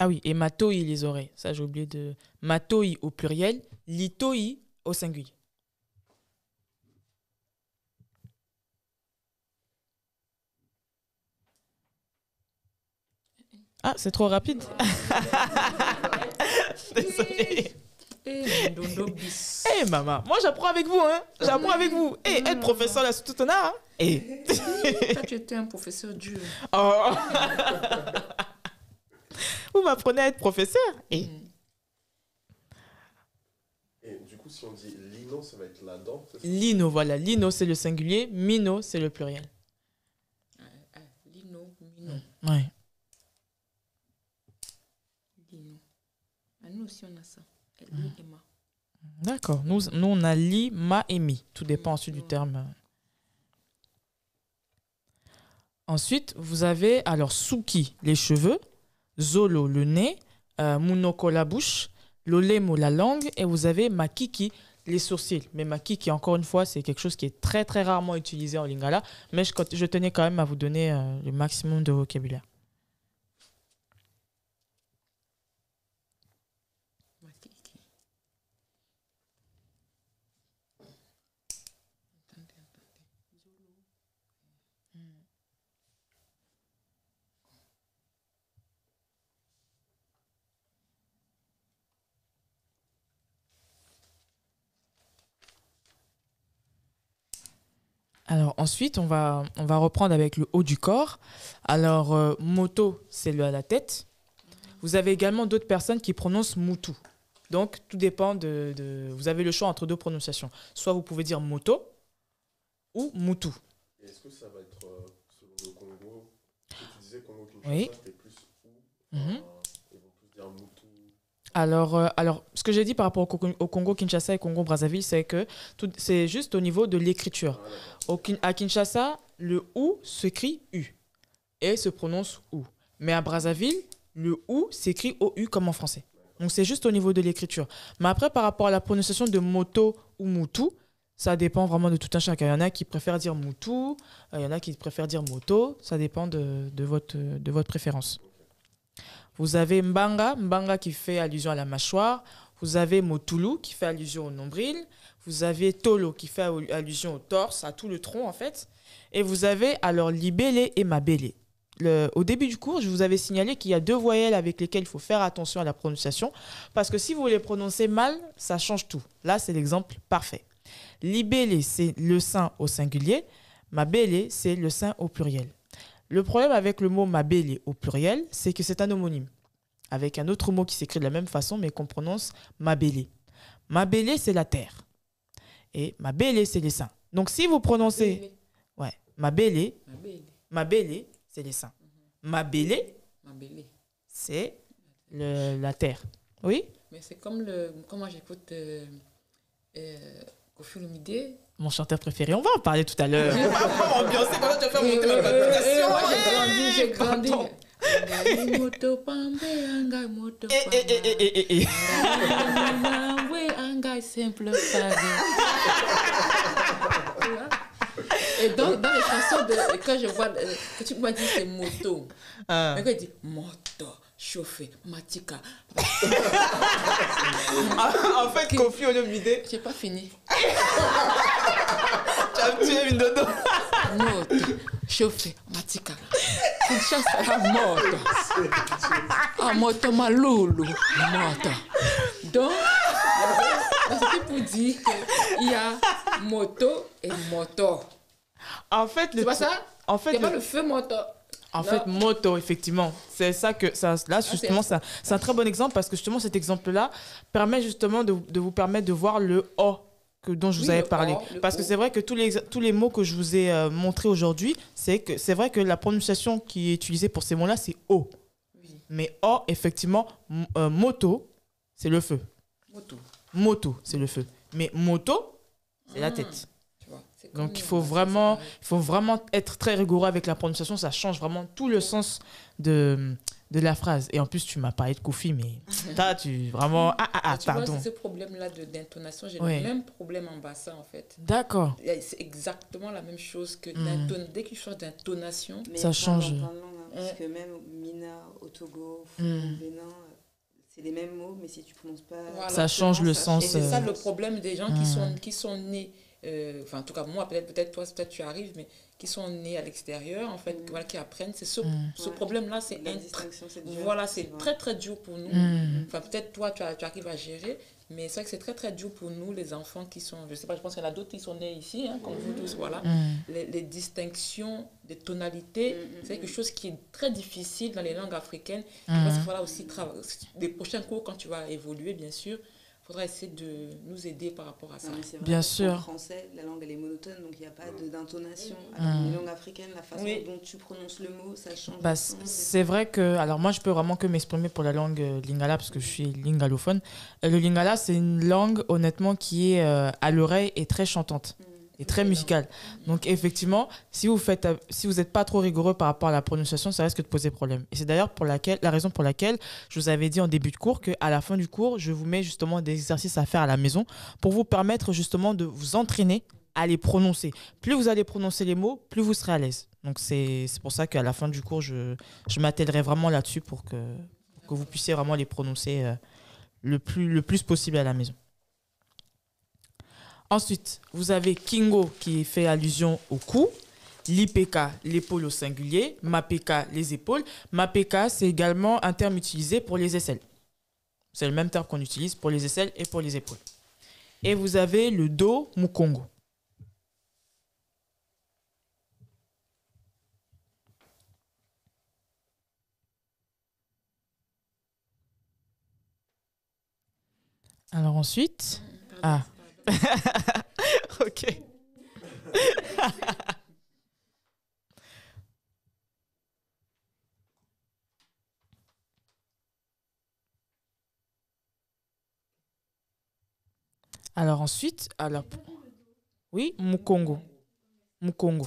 Ah oui, et matoi les oreilles. Ça, j'ai oublié de. Matoi au pluriel, litoi au singulier. Ah, c'est trop rapide. [LAUGHS] Désolée. Eh maman, moi j'apprends avec vous, hein. J'apprends avec vous. Eh, être professeur là, c'est tout un art. Toi, tu étais un professeur dur. Oh. [LAUGHS] vous m'apprenez à être professeur. Mm. Et... du coup, si on dit lino, ça va être là-dedans Lino, voilà. Lino, c'est le singulier. Mino, c'est le pluriel. Ah, ah, lino, mino. Mm, ouais. Lino. Ah, nous on a ça. Mm. ma. D'accord. Nous, nous, on a li, ma et mi. Tout dépend ensuite du terme. Ensuite, vous avez alors souki, les cheveux. Zolo, le nez, euh, Munoko, la bouche, Lolemo, la langue, et vous avez Makiki, les sourcils. Mais Makiki, encore une fois, c'est quelque chose qui est très très rarement utilisé en Lingala, mais je, tenais quand même à vous donner euh, le maximum de vocabulaire. Alors ensuite, on va, on va reprendre avec le haut du corps. Alors, euh, moto, c'est le à la tête. Vous avez également d'autres personnes qui prononcent moutou. Donc, tout dépend de, Vous avez le choix entre deux prononciations. Soit vous pouvez dire moto ou moutou. Est-ce que ça va être, euh, selon le Congo, euh, alors, ce que j'ai dit par rapport au, Congo-Kinshasa et Congo-Brazzaville, c'est que c'est juste au niveau de l'écriture. Ah, à Kinshasa, le OU s'écrit U et se prononce OU. Mais à Brazzaville, le OU s'écrit OU comme en français. Donc c'est juste au niveau de l'écriture. Mais après, par rapport à la prononciation de moto ou moutou, ça dépend vraiment de tout un chacun. Il y en a qui préfèrent dire moutou, euh, il y en a qui préfèrent dire moto, ça dépend de votre, de votre préférence. Vous avez Mbanga, Mbanga qui fait allusion à la mâchoire. Vous avez Motulu qui fait allusion au nombril. Vous avez Tolo qui fait allusion au torse, à tout le tronc en fait. Et vous avez alors Libélé et Mabélé. au début du cours, je vous avais signalé qu'il y a deux voyelles avec lesquelles il faut faire attention à la prononciation, parce que si vous les prononcez mal, ça change tout. Là, c'est l'exemple parfait. Libélé, c'est le sein au singulier. Mabélé, c'est le sein au pluriel. Le problème avec le mot mabélé au pluriel, c'est que c'est un homonyme, avec un autre mot qui s'écrit de la même façon, mais qu'on prononce mabélé. Mabélé, c'est la terre. Et mabélé, c'est les saints. Donc si vous prononcez. Ouais, mabélé. c'est les saints. Mhm. c'est la terre. Oui? Mais c'est comme le. Comment j'écoute. Euh, euh mon chanteur préféré. On va en parler tout à l'heure. [LAUGHS] Ah, tu vas faire monter ma j'ai grandi, Et donc, dans les chansons, de, quand je vois, euh, que tu m'as dit c'est moto, mais ah. dit moto, chauffé, matika. [LAUGHS] Ah, en fait, confie au lieu de J'ai pas fini. [LAUGHS] une dodo. moto shofe matika ya moto a moto moto donc c'était pour dire qu'il y a moto et moto en fait le ça en fait pas le feu moto en fait, moto, effectivement. C'est ça que ça, là, ah, justement, ça, c'est un très bon exemple parce que justement, cet exemple-là permet justement de, de, vous permettre de voir le O dont je vous avais oh, parlé. Oh, Parce que oh. c'est vrai que tous les, tous les mots que je vous ai montré euh, montrés aujourd'hui, c'est que c'est vrai que la prononciation qui est utilisée pour ces mots-là, c'est O. Mais O, effectivement, euh, moto, c'est le feu. Moto. c'est le feu. Mais moto, c'est la ah, tête. Donc il faut vraiment, il faut vraiment être très rigoureux avec la prononciation. Ça change vraiment tout le sens de, de la phrase. Et en plus, tu m'as parlé de Kofi, mais [LAUGHS] t'as, tu vraiment. Ah, ah, ah, tu pardon. Vois, ce problème-là de d'intonation, j'ai le même problème en bassin, en fait. D'accord. C'est exactement la même chose que hmm. dès qu'il change d'intonation. Ça change. Hein, eh. parce que même Mina, Otogo hmm. c'est les mêmes mots, mais si tu prononces pas. ça change le sens. Et c'est euh, ça le problème des gens qui, hmm. sont, qui sont nés euh, enfin en tout cas moi peut-être peut-être toi peut-être tu arrives mais qui sont nés à l'extérieur en fait mm. voilà, qui apprennent ce, mm. problème là c'est voilà c'est très très dur pour nous mm. enfin peut-être toi tu, arrives à gérer mais c'est vrai que c'est très très dur pour nous les enfants qui sont je sais pas je pense qu'il y en a d'autres qui sont nés ici hein, comme vous tous voilà les, distinctions des tonalités c'est quelque chose qui est très difficile dans les langues africaines parce que voilà aussi des prochains cours quand tu vas évoluer bien sûr faudra essayer de nous aider par rapport à ça. Bien sûr. En français, la langue, elle est monotone, donc il n'y a pas d'intonation. Mmh. Les langues la façon dont tu prononces le mot, ça change. Bah, c'est vrai que, alors moi, je peux vraiment que m'exprimer pour la langue euh, lingala, parce que je suis lingalophone. Euh, le lingala, c'est une langue, honnêtement, qui est euh, à l'oreille et très chantante. Mm. Et très musical. Donc effectivement, si vous faites, euh, si vous n'êtes pas trop rigoureux par rapport à la prononciation, ça risque de poser problème. Et c'est d'ailleurs pour laquelle, la raison pour laquelle je vous avais dit en début de cours que à la fin du cours, je vous mets justement des exercices à faire à la maison pour vous permettre justement de vous entraîner à les prononcer. Plus vous allez prononcer les mots, plus vous serez à l'aise. Donc c'est pour ça qu'à la fin du cours, je, je m'attellerai vraiment là-dessus pour que, que vous puissiez vraiment les prononcer euh, le plus, le plus possible à la maison. Ensuite, vous avez Kingo qui fait allusion au cou. lipeka », l'épaule au singulier. mapeka », les épaules. Mapeka », c'est également un terme utilisé pour les aisselles. C'est le même terme qu'on utilise pour les aisselles et pour les épaules. Et vous avez le dos Mukongo. Alors ensuite. Ah. [LAUGHS] ok. [LAUGHS] alors ensuite, alors oui, Mukongo. Mukongo.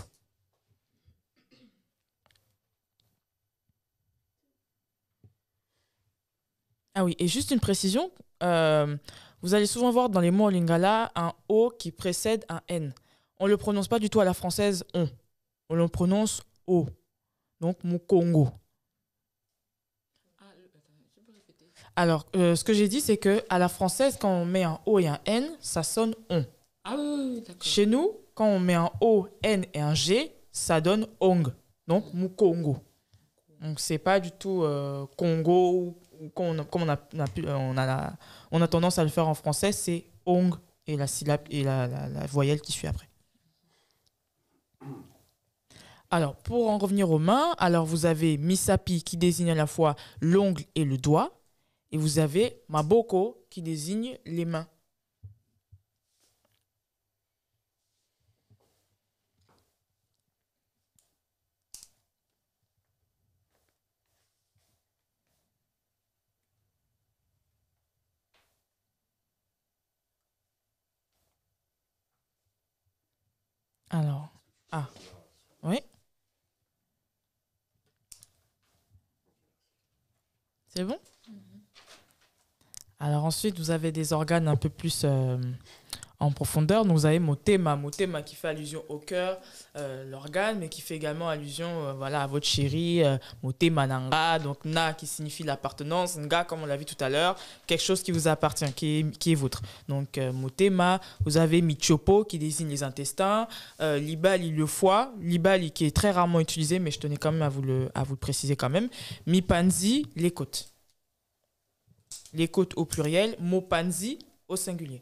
Ah oui, et juste une précision. Euh, vous allez souvent voir dans les mots lingala un O qui précède un N. On ne le prononce pas du tout à la française on. On le prononce O. Donc Mukongo. Alors, euh, ce que j'ai dit, c'est que à la française, quand on met un O et un N, ça sonne on. Ah Chez nous, quand on met un O, N et un G, ça donne ong. Donc, mukongo. Donc, c'est pas du tout euh, Congo ou comme on, a, tendance à le faire en français, c'est ong et la syllabe et la, voyelle qui suit après. Alors, pour en revenir aux mains, alors vous avez misapi qui désigne à la fois l'ongle et le doigt, et vous avez maboko qui désigne les mains. Alors, ah, oui. C'est bon mm-hmm. Alors ensuite, vous avez des organes un peu plus euh, en profondeur. nous vous avez Motema, Motema qui fait allusion au cœur, euh, l'organe, mais qui fait également allusion euh, voilà, à votre chérie, euh, Moté Motema Nanga, donc Na qui signifie l'appartenance, Nga comme on l'a vu tout à l'heure, quelque chose qui vous appartient, qui est, qui est vôtre. Donc Motema, vous avez Michopo qui désigne les intestins, Libali le foie, Libali qui est très rarement utilisé, mais je tenais quand même à vous le, à vous le préciser quand même, Mipanzi les côtes. Les côtes au pluriel, Mopanzi au singulier.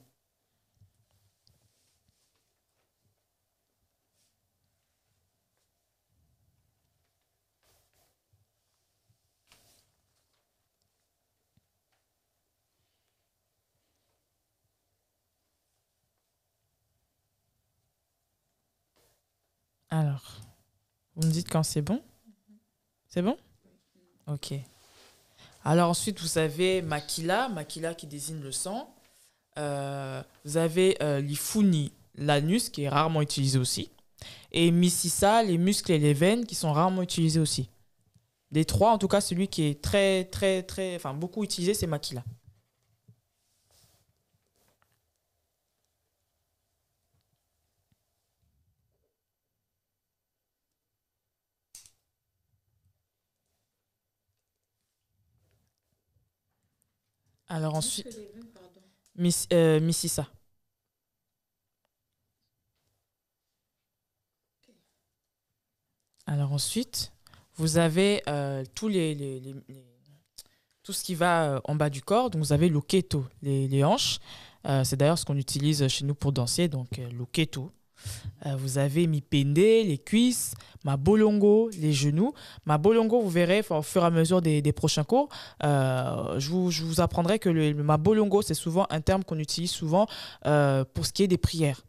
Alors, vous me dites quand c'est bon C'est bon Ok. Alors ensuite, vous avez Makila, Makila qui désigne le sang. Euh, vous avez euh, l'ifuni, l'anus, qui est rarement utilisé aussi. Et Mississa, les muscles et les veines, qui sont rarement utilisés aussi. Des trois, en tout cas, celui qui est très, très, très, enfin, beaucoup utilisé, c'est Makila. Alors ensuite. Miss, euh, Mississa. Alors ensuite, vous avez euh, tous les, tout ce qui va euh, en bas du corps. Donc vous avez le keto, les, hanches. c'est d'ailleurs ce qu'on utilise chez nous pour danser, donc le keto. Euh, vous avez mi pende, les cuisses, ma bolongo, les genoux. Ma bolongo, vous verrez au fur et à mesure des, prochains cours. Euh, je, vous, apprendrai que le, ma bolongo, c'est souvent un terme qu'on utilise souvent euh, pour ce qui est des prières.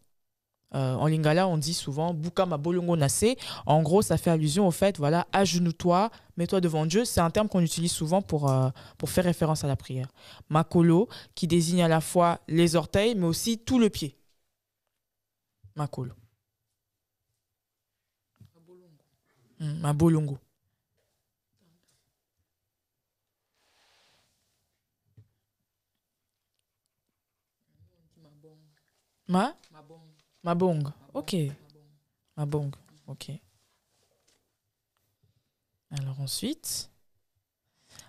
en lingala, on dit souvent buka ma bolongo nasé. En gros, ça fait allusion au fait, voilà, agenouille-toi, mets-toi devant Dieu. C'est un terme qu'on utilise souvent pour, pour faire référence à la prière. Makolo, qui désigne à la fois les orteils, mais aussi tout le pied makolo hmm, Ma ma mabongo ok mabongo ok alors ensuite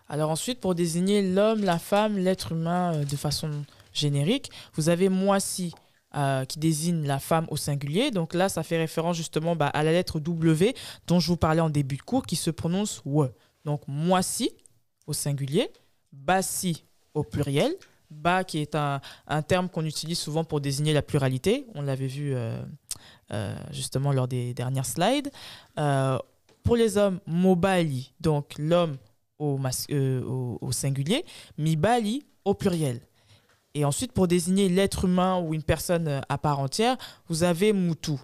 alors ensuite pour désigner l'homme la femme l'être humain euh, de façon générique vous avez moi si euh, qui désigne la femme au singulier. Donc là, ça fait référence justement bah, à la lettre W dont je vous parlais en début de cours, qui se prononce W. Donc moi ci au singulier, bas-ci au pluriel, bas qui est un, terme qu'on utilise souvent pour désigner la pluralité. On l'avait vu euh, euh, justement lors des dernières slides. pour les hommes, mobali, donc l'homme au, singulier, au singulier, mibali au pluriel. Et ensuite, pour désigner l'être humain ou une personne euh, à part entière, vous avez Moutou.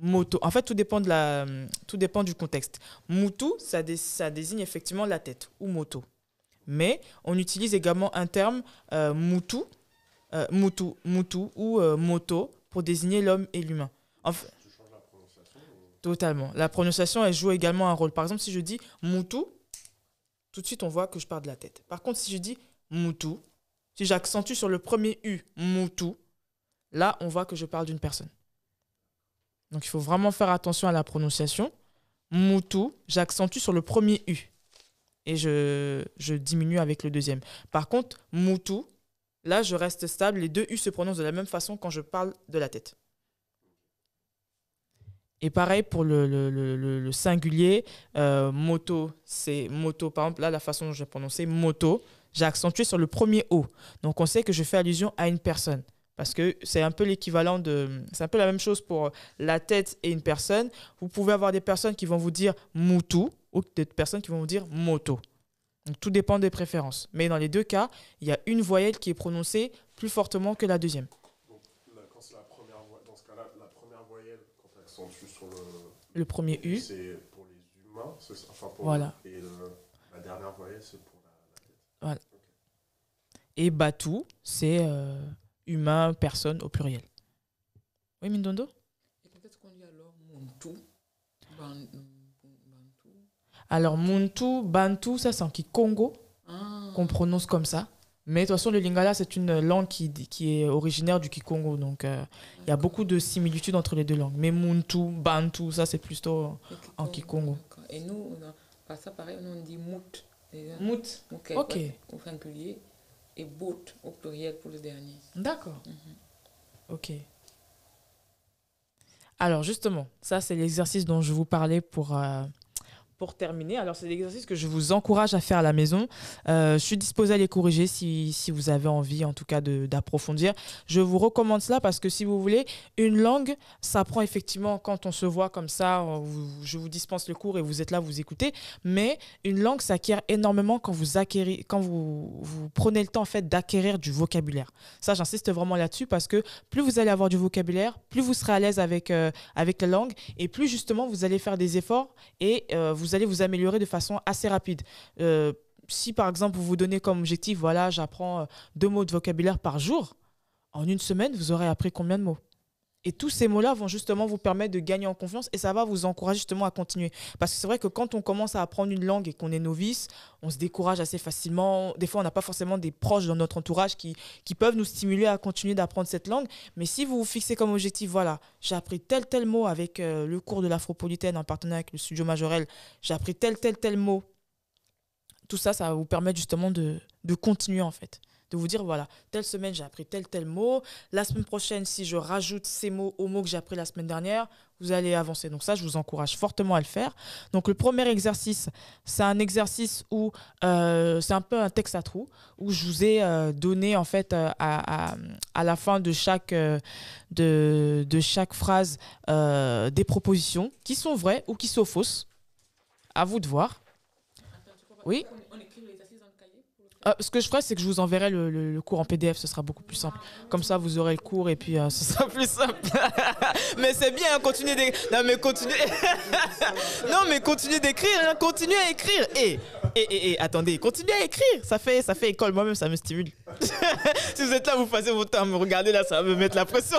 Moto. En fait, tout dépend, de la, euh, tout dépend du contexte. Mutu, ça, désigne effectivement la tête ou moto. Mais on utilise également un terme euh, moutou, ou moto pour désigner l'homme et l'humain. Totalement. La prononciation, elle joue également un rôle. Par exemple, si je dis Moutou, tout de suite, on voit que je parle de la tête. Par contre, si je dis Moutou, si j'accentue sur le premier U, Moutou, là, on voit que je parle d'une personne. Donc, il faut vraiment faire attention à la prononciation. Mutu, j'accentue sur le premier U et je, je, diminue avec le deuxième. Par contre, mutu, là, je reste stable. Les deux U se prononcent de la même façon quand je parle de la tête. Et pareil pour le, singulier, euh, moto, c'est moto. Par exemple, là, la façon dont je vais prononcer moto, j'ai accentué sur le premier O. Donc on sait que je fais allusion à une personne. Parce que c'est un peu l'équivalent de. C'est un peu la même chose pour la tête et une personne. Vous pouvez avoir des personnes qui vont vous dire moutou ou des personnes qui vont vous dire moto. Donc tout dépend des préférences. Mais dans les deux cas, il y a une voyelle qui est prononcée plus fortement que la deuxième. Donc, quand c'est la première dans ce cas-là, la première voyelle, quand tu accentues sur le. Le premier U. C'est pour les humains, pour voilà. et la dernière voyelle, c'est pour et Batou, c'est euh, humain, personne au pluriel. Oui, Mindondo Et peut-être qu'on dit alors Muntu, Bantu. Alors Muntu, Bantu, ça c'est en Kikongo, ah. qu'on prononce comme ça. Mais de toute façon, le Lingala, c'est une langue qui, qui est originaire du Kikongo. Donc, euh, il y a beaucoup de similitudes entre les deux langues. Mais Muntu, Bantu, ça, c'est plutôt en Kikongo. Et nous, on ça, pareil, on dit Mout. Mout au et bout au pluriel pour le dernier. D'accord. Mhm. Ok. Alors justement, ça c'est l'exercice dont je vous parlais pour euh, pour terminer, alors c'est des exercices que je vous encourage à faire à la maison. Euh, je suis disposé à les corriger si, si vous avez envie, en tout cas, d'approfondir. Je vous recommande cela parce que si vous voulez, une langue, ça prend effectivement, quand on se voit comme ça, je vous dispense le cours et vous êtes là, vous écoutez. Mais une langue s'acquiert énormément quand vous, acquérez, quand vous, vous prenez le temps en fait, d'acquérir du vocabulaire. Ça, j'insiste vraiment là-dessus parce que plus vous allez avoir du vocabulaire, plus vous serez à l'aise avec, euh, avec la langue et plus justement vous allez faire des efforts et euh, vous vous allez vous améliorer de façon assez rapide. Euh, si par exemple vous vous donnez comme objectif, voilà, j'apprends euh, deux mots de vocabulaire par jour, en une semaine, vous aurez appris combien de mots et tous ces mots-là vont justement vous permettre de gagner en confiance et ça va vous encourager justement à continuer. Parce que c'est vrai que quand on commence à apprendre une langue et qu'on est novice, on se décourage assez facilement. Des fois, on n'a pas forcément des proches dans notre entourage qui, peuvent nous stimuler à continuer d'apprendre cette langue. Mais si vous vous fixez comme objectif, voilà, j'ai appris tel tel mot avec euh, le cours de l'Afropolitaine en partenariat avec le studio Majorel, j'ai appris tel tel tel mot. Tout ça, ça va vous permettre justement de continuer en fait de vous dire, voilà, telle semaine, j'ai appris tel, tel mot. La semaine prochaine, si je rajoute ces mots aux mots que j'ai appris la semaine dernière, vous allez avancer. Donc ça, je vous encourage fortement à le faire. Donc le premier exercice, c'est un exercice où euh, c'est un peu un texte à trous, où je vous ai euh, donné en fait euh, à, à, à, la fin de chaque, de, de, chaque phrase des propositions qui sont vraies ou qui sont fausses. À vous de voir. Oui. Euh, ce que je ferai, c'est que je vous enverrai le, cours en PDF, ce sera beaucoup plus simple. Comme ça, vous aurez le cours et puis euh, ce sera [LAUGHS] plus simple. [LAUGHS] mais c'est bien, continuez d'écrire. Non, mais continuez. [LAUGHS] non, mais continuez d'écrire, hein, continuez à écrire. Et, et, et, attendez, continuez à écrire. Ça fait, ça fait école, moi-même, ça me stimule. si vous êtes là, vous passez votre temps à me regarder, là, ça va me mettre la pression.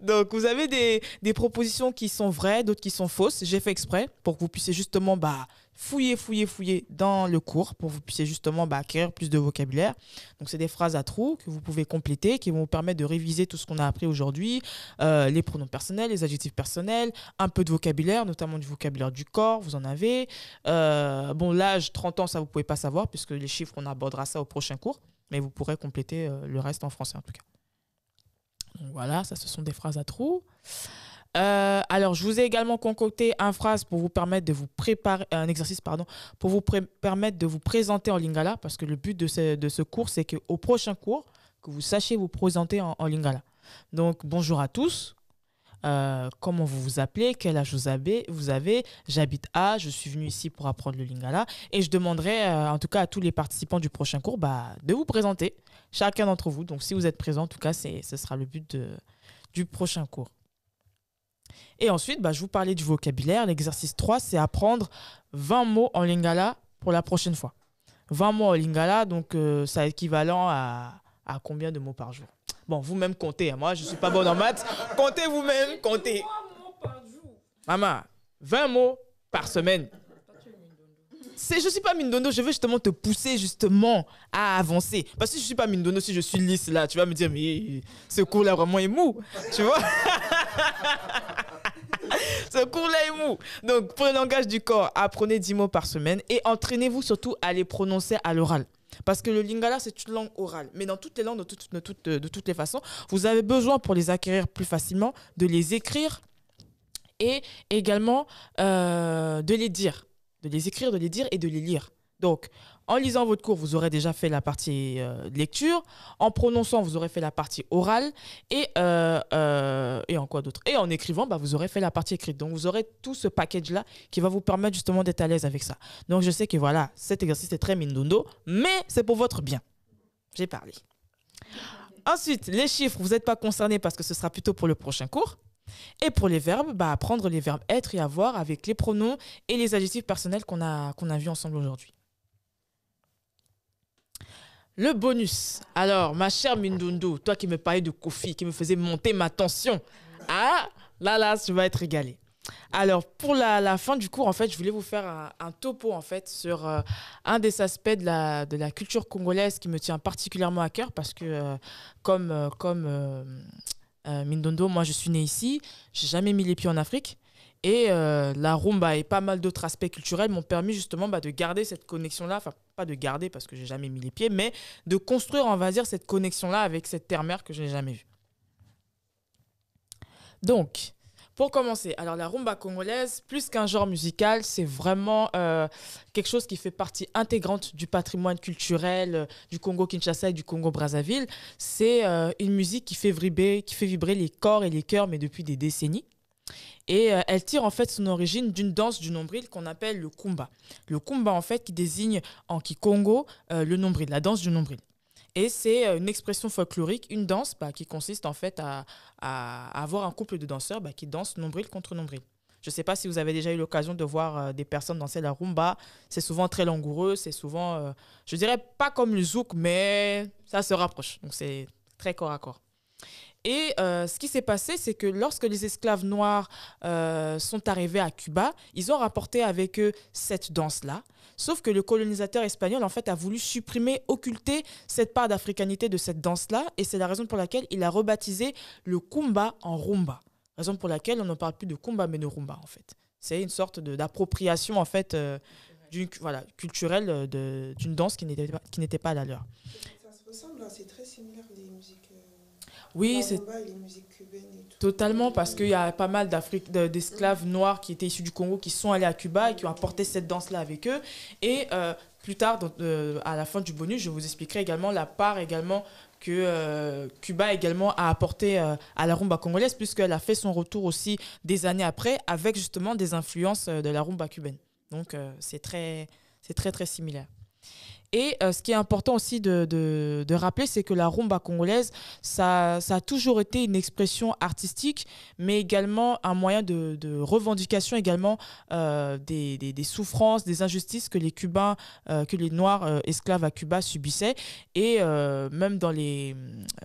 Donc, vous avez des, des propositions qui sont vraies, d'autres qui sont fausses. J'ai fait exprès pour que vous puissiez justement bah, fouiller, fouiller, fouiller dans le cours pour vous puissiez justement bah, acquérir plus de vocabulaire. Donc, c'est des phrases à trous que vous pouvez compléter, qui vont vous permettre de réviser tout ce qu'on a appris aujourd'hui, euh, les pronoms personnels, les adjectifs personnels, un peu de vocabulaire, notamment du vocabulaire du corps, vous en avez. Euh, bon, l'âge, 30 ans, ça, vous ne pouvez pas savoir, puisque les chiffres, on abordera ça au prochain cours, mais vous pourrez compléter euh, le reste en français, en tout cas. voilà, ça, ce sont des phrases à trous. Euh, alors, je vous ai également concocté un phrase pour vous permettre de vous préparer, un exercice, pardon, pour vous permettre de vous présenter en Lingala, parce que le but de ce, cours, c'est qu'au prochain cours, que vous sachiez vous présenter en, Lingala. Donc, bonjour à tous. Euh, comment vous vous appelez, quel âge vous avez, vous avez j'habite à, je suis venu ici pour apprendre le lingala. Et je demanderai euh, en tout cas à tous les participants du prochain cours bah, de vous présenter, chacun d'entre vous. Donc si vous êtes présent, en tout cas, ce sera le but du prochain cours. Et ensuite, bah, je vous parlais du vocabulaire. L'exercice 3, c'est apprendre 20 mots en lingala pour la prochaine fois. 20 mots en lingala, donc euh, ça équivalent à, combien de mots par jour Bon, vous-même comptez. Hein. Moi, je ne suis pas bon en maths. Comptez vous-même, comptez. 20 mots par jour. Maman, 20 mots par semaine c'est je suis pas Mindono, je veux justement te pousser justement à avancer. Parce que si je suis pas Mindono, si je suis lisse là, tu vas me dire, mais ce cours-là vraiment est mou, tu vois [LAUGHS] Ce cours-là est mou. Donc, pour le langage du corps, apprenez 10 mots par semaine et entraînez-vous surtout à les prononcer à l'oral. Parce que le lingala, c'est une langue orale. Mais dans toutes les langues, de, toutes, de, toutes, de toutes les façons, vous avez besoin pour les acquérir plus facilement de les écrire et également euh, de les dire de les écrire, de les dire et de les lire. Donc, en lisant votre cours, vous aurez déjà fait la partie euh, lecture. En prononçant, vous aurez fait la partie orale. Et, euh, euh, et en quoi d'autre Et en écrivant, bah, vous aurez fait la partie écrite. Donc, vous aurez tout ce package-là qui va vous permettre justement d'être à l'aise avec ça. Donc, je sais que voilà, cet exercice est très mindundo, mais c'est pour votre bien. J'ai parlé. Ensuite, les chiffres, vous n'êtes pas concernés parce que ce sera plutôt pour le prochain cours. Et pour les verbes, bah, apprendre les verbes être et avoir avec les pronoms et les adjectifs personnels qu'on a, qu'on a vus ensemble aujourd'hui. Le bonus. Alors, ma chère Mindundu, toi qui me parlais de Kofi, qui me faisais monter ma tension, ah, là, là, tu vas être régalé. Alors, pour la, fin du cours, en fait, je voulais vous faire un, topo, en fait, sur euh, un des aspects de la, de la, culture congolaise qui me tient particulièrement à cœur parce que, euh, comme, euh, comme euh, Mindondo, moi je suis né ici, j'ai jamais mis les pieds en Afrique. Et euh, la rumba et pas mal d'autres aspects culturels m'ont permis justement bah, de garder cette connexion-là, enfin pas de garder parce que j'ai jamais mis les pieds, mais de construire, on va dire, cette connexion-là avec cette terre-mère que je n'ai jamais vue. Donc, pour commencer, alors la rumba congolaise, plus qu'un genre musical, c'est vraiment euh, quelque chose qui fait partie intégrante du patrimoine culturel euh, du Congo-Kinshasa et du Congo-Brazzaville. C'est euh, une musique qui fait, vibrer, qui fait vibrer les corps et les cœurs, mais depuis des décennies. Et elle tire en fait son origine d'une danse du nombril qu'on appelle le kumba. Le kumba en fait qui désigne en Kikongo le nombril, la danse du nombril. Et c'est euh, une expression folklorique, une danse bah, qui consiste en fait à, avoir un couple de danseurs bah, qui dansent nombril contre nombril. Je ne sais pas si vous avez déjà eu l'occasion de voir euh, des personnes danser la rumba. C'est souvent très langoureux, c'est souvent, euh, je dirais pas comme le zouk, mais ça se rapproche. Donc c'est très corps à corps. Et euh, ce qui s'est passé, c'est que lorsque les esclaves noirs euh, sont arrivés à Cuba, ils ont rapporté avec eux cette danse-là. Sauf que le colonisateur espagnol, en fait, a voulu supprimer, occulter cette part d'africanité de cette danse-là. Et c'est la raison pour laquelle il a rebaptisé le kumba en rumba. Raison pour laquelle on n'en parle plus de kumba, mais de rumba, en fait. C'est une sorte d'appropriation, en fait, euh, voilà, culturelle d'une danse qui n'était pas, pas à la leur. Ça se ressemble, hein, c'est très similaire des musiques. Oui, c'est. Totalement, parce qu'il y a pas mal d'Afrique, d'esclaves noirs qui étaient issus du Congo qui sont allés à Cuba et qui ont apporté cette danse-là avec eux. Et euh, plus tard, euh, à la fin du bonus, je vous expliquerai également la part également que euh, Cuba également a apporté à la rumba congolaise, puisqu'elle a fait son retour aussi des années après, avec justement des influences de la rumba cubaine. Donc c'est très, c'est très, très similaire. Et euh, ce qui est important aussi de, rappeler, c'est que la rumba congolaise, ça, a toujours été une expression artistique, mais également un moyen de, revendication également euh, des, souffrances, des injustices que les Cubains, euh, que les Noirs esclaves à Cuba subissaient. Et même dans les,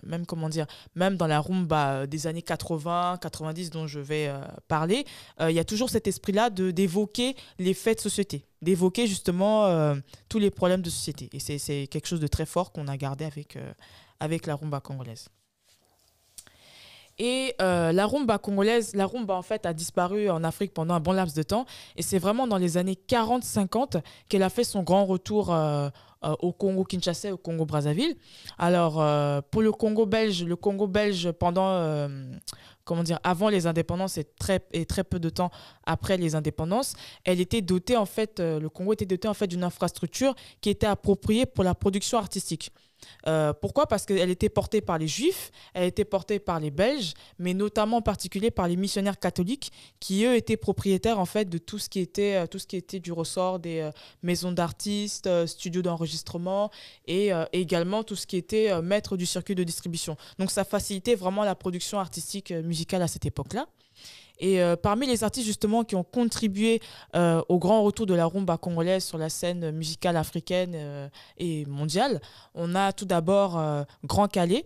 même comment dire, même dans la rumba des années 80, 90 dont je vais parler, il y a toujours cet esprit-là d'évoquer les faits de société d'évoquer justement euh, tous les problèmes de société. Et c'est quelque chose de très fort qu'on a gardé avec, euh, avec la rumba congolaise. Et euh, la rumba congolaise, la rumba en fait a disparu en Afrique pendant un bon laps de temps. Et c'est vraiment dans les années 40-50 qu'elle a fait son grand retour au Congo Kinshasa, au Congo Brazzaville. Alors pour le Congo belge, le Congo belge pendant comment dire, avant les indépendances et très, et très peu de temps après les indépendances, elle était dotée, en fait, euh, le Congo était doté en fait d'une infrastructure qui était appropriée pour la production artistique. Euh, pourquoi Parce qu'elle était portée par les Juifs, elle était portée par les Belges, mais notamment en particulier par les missionnaires catholiques qui, eux, étaient propriétaires en fait de tout ce qui était, euh, tout ce qui était du ressort des euh, maisons d'artistes, studios d'enregistrement et également tout ce qui était maître du circuit de distribution. Donc ça facilitait vraiment la production artistique musicale à cette époque-là. Et euh, parmi les artistes justement qui ont contribué euh, au grand retour de la rumba congolaise sur la scène musicale africaine euh, et mondiale, on a tout d'abord Grand Calais,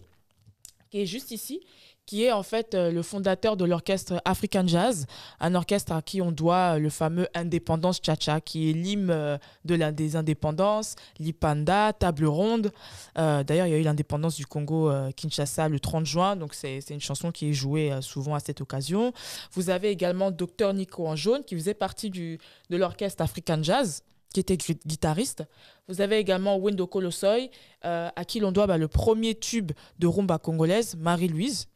qui est juste ici, qui est en fait euh, le fondateur de l'orchestre African Jazz, un orchestre à qui on doit euh, le fameux Indépendance Cha-Cha, qui est l'hymne euh, de la, des indépendances, l'Ipanda, Table Ronde. D'ailleurs, il y a eu l'indépendance du Congo Kinshasa le 30 juin, donc c'est une chanson qui est jouée souvent à cette occasion. Vous avez également Docteur Nico en jaune, qui faisait partie du, de l'orchestre African Jazz qui était guitariste. Vous avez également Wendo Kolosoy, à qui l'on doit bah, le premier tube de rumba congolaise, Marie-Louise,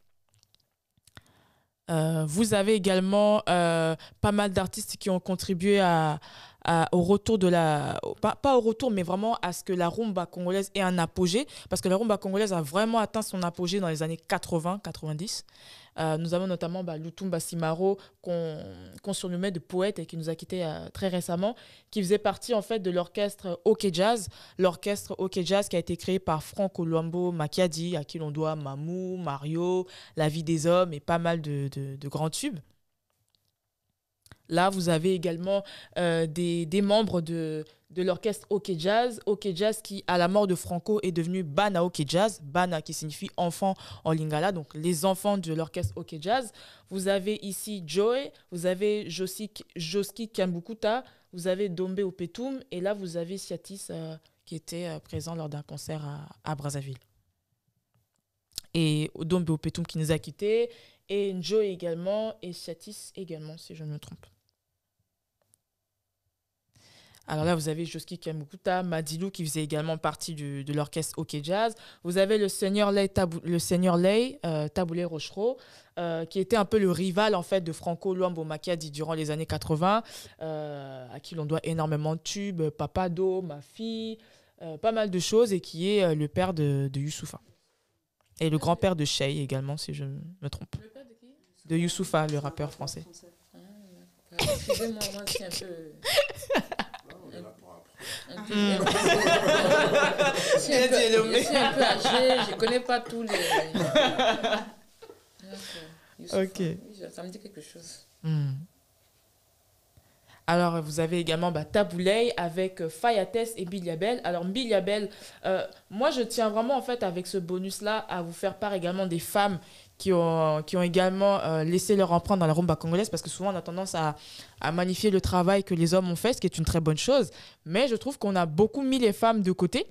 euh, vous avez également euh, pas mal d'artistes qui ont contribué à, au retour de la. Pas, au retour, mais vraiment à ce que la rumba congolaise ait un apogée, parce que la rumba congolaise a vraiment atteint son apogée dans les années 80-90. Euh, nous avons notamment bah, Lutumba Simaro, qu'on surnommait de poète et qui nous a quittés euh, très récemment, qui faisait partie en fait de l'orchestre OK Jazz, l'orchestre OK Jazz qui a été créé par Franco Luambo Macchiadi, à qui l'on doit Mamou, Mario, La vie des hommes et pas mal de, de grands tubes. Là, vous avez également euh, des, membres de, l'orchestre OK Jazz. OK Jazz qui, à la mort de Franco, est devenu Bana OK Jazz. Bana qui signifie enfant en lingala, donc les enfants de l'orchestre OK Jazz. Vous avez ici Joey, vous avez Joski Kambukuta, vous avez Dombe Opetum et là, vous avez Siatis euh, qui était euh, présent lors d'un concert à, Brazzaville. Et Dombe Opetum qui nous a quittés et Joe également et Siatis également, si je ne me trompe. Alors là, vous avez Joski Kamukuta, Madilou qui faisait également partie de l'orchestre OK Jazz. Vous avez le seigneur Ley, le euh, Taboulé Rochereau, qui était un peu le rival en fait de Franco Luambo Macchiadi durant les années 80, euh, à qui l'on doit énormément de tubes, Papado, Ma fille, euh, pas mal de choses, et qui est le père de, de Youssoufa. Et le grand-père de Chey également, si je me trompe. Le père de qui De Youssoufa, le rappeur français. Ah, ah peu... [LAUGHS] Hmm. [LAUGHS] je, suis un peu, âgée, je ne connais pas tous les. [LAUGHS] ok. Hein. Ça me dit quelque chose. Hmm. Alors, vous avez également bah, Taboulay avec euh, Fayates et Biliabel. Alors, Biliabel, euh, moi, je tiens vraiment, en fait, avec ce bonus-là, à vous faire part également des femmes qui ont, qui ont également euh, laissé leur empreinte dans la rumba congolaise parce que souvent on a tendance à, à, magnifier le travail que les hommes ont fait, ce qui est une très bonne chose. Mais je trouve qu'on a beaucoup mis les femmes de côté.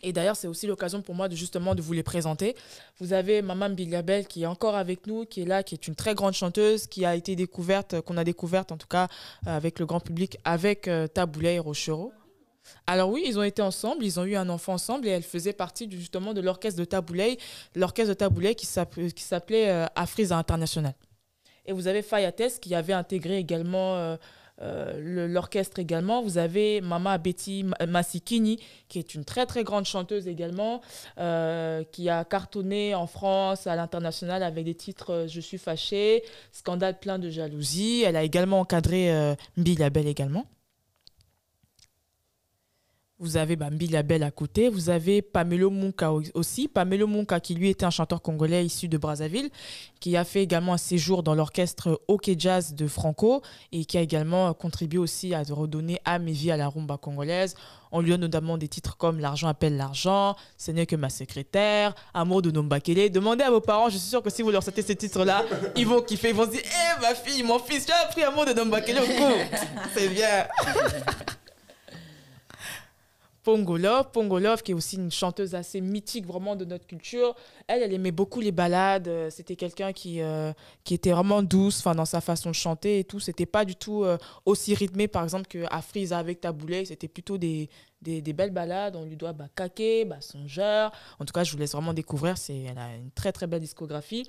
Et d'ailleurs, c'est aussi l'occasion pour moi de justement de vous les présenter. Vous avez Maman Bilabel qui est encore avec nous, qui est là, qui est une très grande chanteuse, qui a été découverte, euh, qu'on a découverte en tout cas euh, avec le grand public, avec euh, et Rochereau. Alors oui, ils ont été ensemble, ils ont eu un enfant ensemble et elle faisait partie justement de l'orchestre de Taboulay, l'orchestre de Taboulay qui s'appelait euh, Afriza International. Et vous avez Fayates qui avait intégré également euh, euh, l'orchestre également. Vous avez Mama Betty Massikini qui est une très très grande chanteuse également, qui a cartonné en France, à l'international avec des titres Je suis fâchée, Scandale plein de jalousie. Elle a également encadré Mbi également. Vous avez Bambi Labelle à côté, vous avez Pamelo Munka aussi, Pamelo Munka qui lui était un chanteur congolais issu de Brazzaville, qui a fait également un séjour dans l'orchestre hockey jazz de Franco et qui a également contribué aussi à redonner à et vie à la rumba congolaise. On lui donne notamment des titres comme L'argent appelle l'argent, Ce n'est que ma secrétaire, Amour de Nombakele. Demandez à vos parents, je suis sûr que si vous leur citez ces titres-là, ils vont kiffer, ils vont se dire eh, ma fille, mon fils, j'ai appris Amour de Nombakele au cours. C'est bien. Pongolov. qui est aussi une chanteuse assez mythique vraiment de notre culture. Elle, elle aimait beaucoup les balades. Euh, c'était quelqu'un qui, euh, qui était vraiment douce enfin, dans sa façon de chanter et tout. C'était pas du tout euh, aussi rythmé, par exemple, que avec Taboulet. C'était plutôt des, des, belles balades. On lui doit bah, bah, Songeur. En tout cas, je vous laisse vraiment découvrir. Elle a une très, très belle discographie.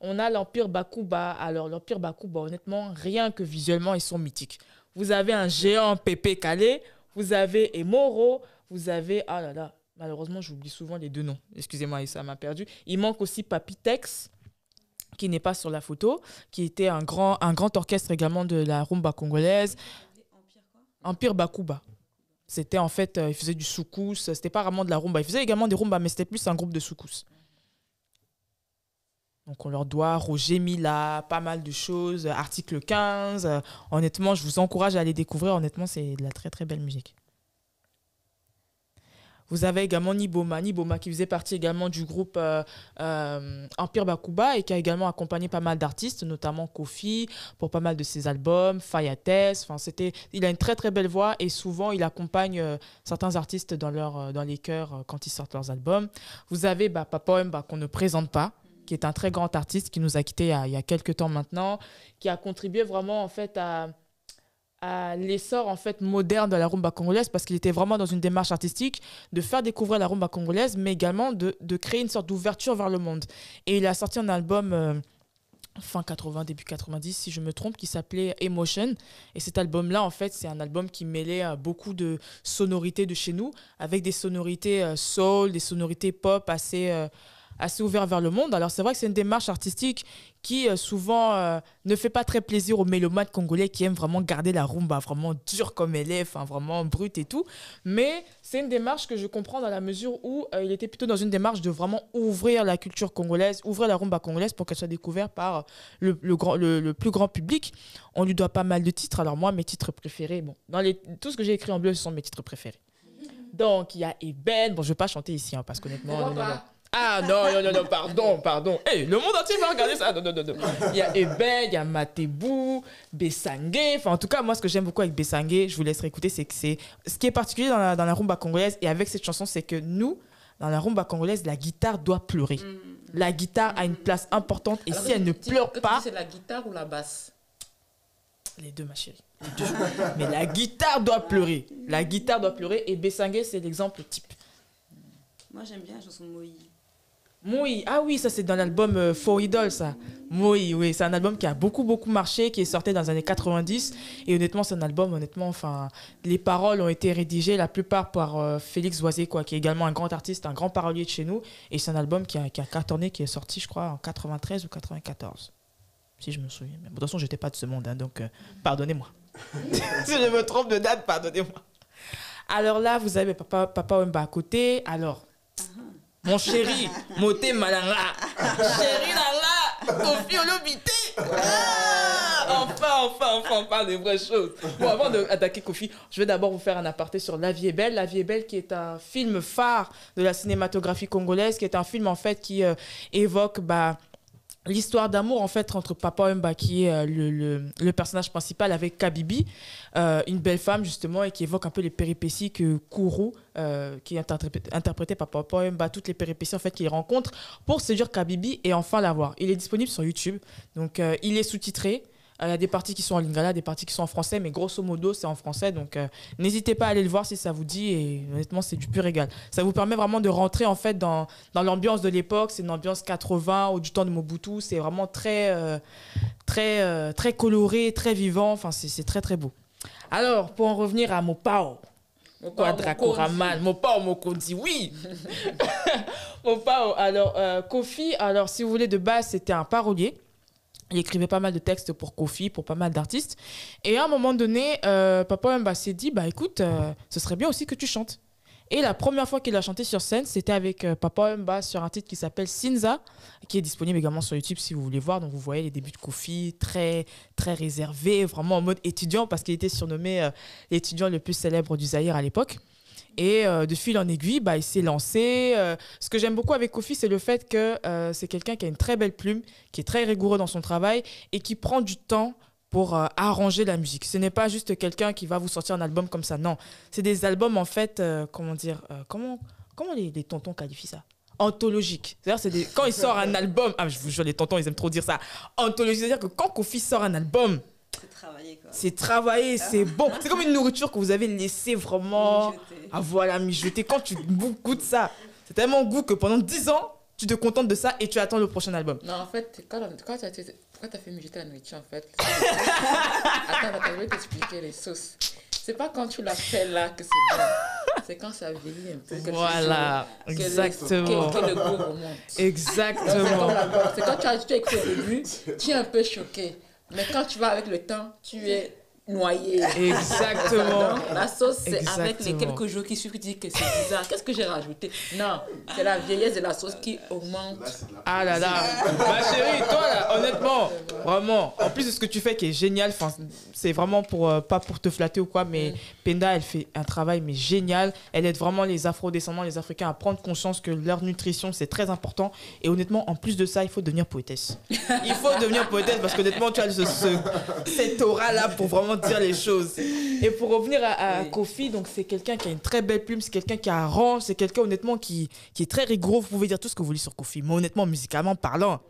On a l'Empire Bakuba. Alors, l'Empire Bakuba, honnêtement, rien que visuellement, ils sont mythiques. Vous avez un géant Pépé Calais. Vous avez Emoro vous avez, ah là là, malheureusement, j'oublie souvent les deux noms. Excusez-moi, ça m'a perdu. Il manque aussi Papitex qui n'est pas sur la photo, qui était un grand, un grand orchestre également de la rumba congolaise. Empire Bakuba. C'était en fait, ils euh, il faisait du soukous, c'était pas vraiment de la rumba. Il faisait également des rumba mais c'était plus un groupe de soukous. Donc on leur doit Roger Mila, pas mal de choses, article 15. honnêtement, je vous encourage à aller découvrir. Honnêtement, c'est de la très très belle musique. Vous avez également Niboma, Niboma qui faisait partie également du groupe euh, euh, Empire Bakuba et qui a également accompagné pas mal d'artistes, notamment Kofi pour pas mal de ses albums, Fayates. Enfin, c'était, il a une très très belle voix et souvent il accompagne euh, certains artistes dans leur euh, dans les chœurs quand ils sortent leurs albums. Vous avez bah, Papa qu'on ne présente pas qui est un très grand artiste qui nous a quittés il il y a quelques temps maintenant, qui a contribué vraiment en fait à, à l'essor en fait moderne de la rumba congolaise parce qu'il était vraiment dans une démarche artistique de faire découvrir la rumba congolaise mais également de, créer une sorte d'ouverture vers le monde et il a sorti un album euh, fin 80 début 90 si je me trompe qui s'appelait Emotion et cet album là en fait c'est un album qui mêlait euh, beaucoup de sonorités de chez nous avec des sonorités euh, soul des sonorités pop assez assez ouvert vers le monde. Alors c'est vrai que c'est une démarche artistique qui euh, souvent euh, ne fait pas très plaisir aux mélomates congolais qui aiment vraiment garder la rumba vraiment dure comme elle est, enfin vraiment brute et tout. Mais c'est une démarche que je comprends dans la mesure où euh, il était plutôt dans une démarche de vraiment ouvrir la culture congolaise, ouvrir la rumba congolaise pour qu'elle soit découverte par le, grand, le, plus grand public. On lui doit pas mal de titres. Alors moi, mes titres préférés, bon, dans les, tout ce que j'ai écrit en bleu, ce sont mes titres préférés. Donc il y a Eben, bon je vais pas chanter ici hein, parce qu'honnêtement, ah non, non, non, pardon, pardon. Hey, eh, le monde entier va regarder ça. Non, non, non, Il y a Eben, il y a Matebou, Bessangué. Enfin, en tout cas, moi, ce que j'aime beaucoup avec Bessangué, je vous laisserai écouter, c'est que c'est. Ce qui est particulier dans la, dans la rumba congolaise et avec cette chanson, c'est que nous, dans la rumba congolaise, la guitare doit pleurer. Mm. La guitare a une mm. place importante et si elle ne pleure pas. C'est la guitare ou la basse les deux, ma chérie. Deux. Mais la guitare doit pleurer. La guitare doit pleurer. Et Bessangué, c'est l'exemple type. Moi, j'aime bien la chanson de Moïse. Moui, ah oui, ça c'est dans l'album euh, For Idol, ça. oui oui, c'est un album qui a beaucoup, beaucoup marché, qui est sorti dans les années 90. Et honnêtement, c'est un album, honnêtement, enfin, les paroles ont été rédigées la plupart par euh, Félix voisé quoi, qui est également un grand artiste, un grand parolier de chez nous. Et c'est un album qui a, qui a cartonné, qui est sorti, je crois, en 93 ou 94. Si je me souviens. Mais de toute façon, j'étais pas de ce monde, hein, donc euh, pardonnez-moi. si [LAUGHS] je me trompe de date, pardonnez-moi. Alors là, vous avez Papa, Papa à côté. Alors, mon chéri, moté malanga. chéri lala, Kofi Olobité. Ah, enfin, enfin, enfin, on parle des vraies choses. Bon, avant d'attaquer Kofi, je vais d'abord vous faire un aparté sur La vie est belle. La vie est belle qui est un film phare de la cinématographie congolaise, qui est un film en fait qui euh, évoque... Bah, l'histoire d'amour en fait entre Papa Mba qui est euh, le, personnage principal avec Kabibi, euh, une belle femme justement et qui évoque un peu les péripéties que Kourou, euh, qui est interprété par Papa Mba, toutes les péripéties en fait qu'il rencontre pour séduire Kabibi et enfin l'avoir. Il est disponible sur YouTube, donc il est sous-titré, il euh, y a des parties qui sont en lingala, des parties qui sont en français, mais grosso modo, c'est en français. Donc, euh, n'hésitez pas à aller le voir si ça vous dit. Et honnêtement, c'est du pur régal. Ça vous permet vraiment de rentrer en fait dans, dans l'ambiance de l'époque. C'est une ambiance 80 ou du temps de Mobutu. C'est vraiment très, euh, très, très coloré, très vivant. Enfin, c'est très, très beau. Alors, pour en revenir à Mopao. Quadraco Mopao Mokondi, oui [LAUGHS] Mopao, alors Kofi, alors si vous voulez, de base, c'était un parolier il écrivait pas mal de textes pour Kofi, pour pas mal d'artistes. Et à un moment donné, euh, Papa Mba s'est dit, bah écoute, euh, ce serait bien aussi que tu chantes. Et la première fois qu'il a chanté sur scène, c'était avec euh, Papa Mba sur un titre qui s'appelle Sinza, qui est disponible également sur YouTube si vous voulez voir. Donc vous voyez les débuts de Kofi, très, très réservé, vraiment en mode étudiant, parce qu'il était surnommé l'étudiant le plus célèbre du Zaïre à l'époque. Et euh, de fil en aiguille, bah, il s'est lancé. Euh, ce que j'aime beaucoup avec Kofi, c'est le fait que euh, c'est quelqu'un qui a une très belle plume, qui est très rigoureux dans son travail et qui prend du temps pour arranger la musique. Ce n'est pas juste quelqu'un qui va vous sortir un album comme ça, non. C'est des albums, en fait, comment dire, comment, comment les, tontons qualifient ça Anthologique. C'est-à-dire, c'est quand il sort un album, ah, je vous jure, les tontons, ils aiment trop dire ça, anthologique, c'est-à-dire que quand Kofi sort un album, c'est travaillé, C'est travaillé, c'est bon. [LAUGHS] C'est comme une nourriture que vous avez laissée vraiment. à voilà, mijoter. Quand tu goûtes ça, c'est tellement goût que pendant 10 ans, tu te contentes de ça et tu attends le prochain album. Non, en fait, quand, quand tu as, fait mijoter la nourriture, en fait. [LAUGHS] attends, je vais t'expliquer les sauces. C'est pas quand tu l'as fait là que c'est bon. C'est quand ça vieillit un peu. voilà, exactement. le goût remonte. Exactement. C'est quand, tu as écrit au début, tu es un peu choqué. Mais quand tu vas avec le temps, tu es noyé. Exactement. [LAUGHS] la sauce, c'est avec les quelques jours qui suivent, tu dis que c'est bizarre. Qu'est-ce que j'ai rajouté Non, c'est la vieillesse de la sauce qui augmente. ah là là. Ma chérie, toi, là, honnêtement, vraiment, en plus de ce que tu fais qui est génial, c'est vraiment pour, euh, pas pour te flatter ou quoi, mais mm. Penda, elle fait un travail mais génial. Elle aide vraiment les afro-descendants, les Africains à prendre conscience que leur nutrition, c'est très important. Et honnêtement, en plus de ça, il faut devenir poétesse. [LAUGHS] Il faut devenir poétesse parce qu'honnêtement, tu as ce, cette aura-là pour vraiment dire les choses. Et pour revenir à, Kofi, donc c'est quelqu'un qui a une très belle plume, c'est quelqu'un qui a rang, c'est quelqu'un honnêtement qui, qui est très rigoureux. Vous pouvez dire tout ce que vous voulez sur Kofi, mais honnêtement, musicalement parlant,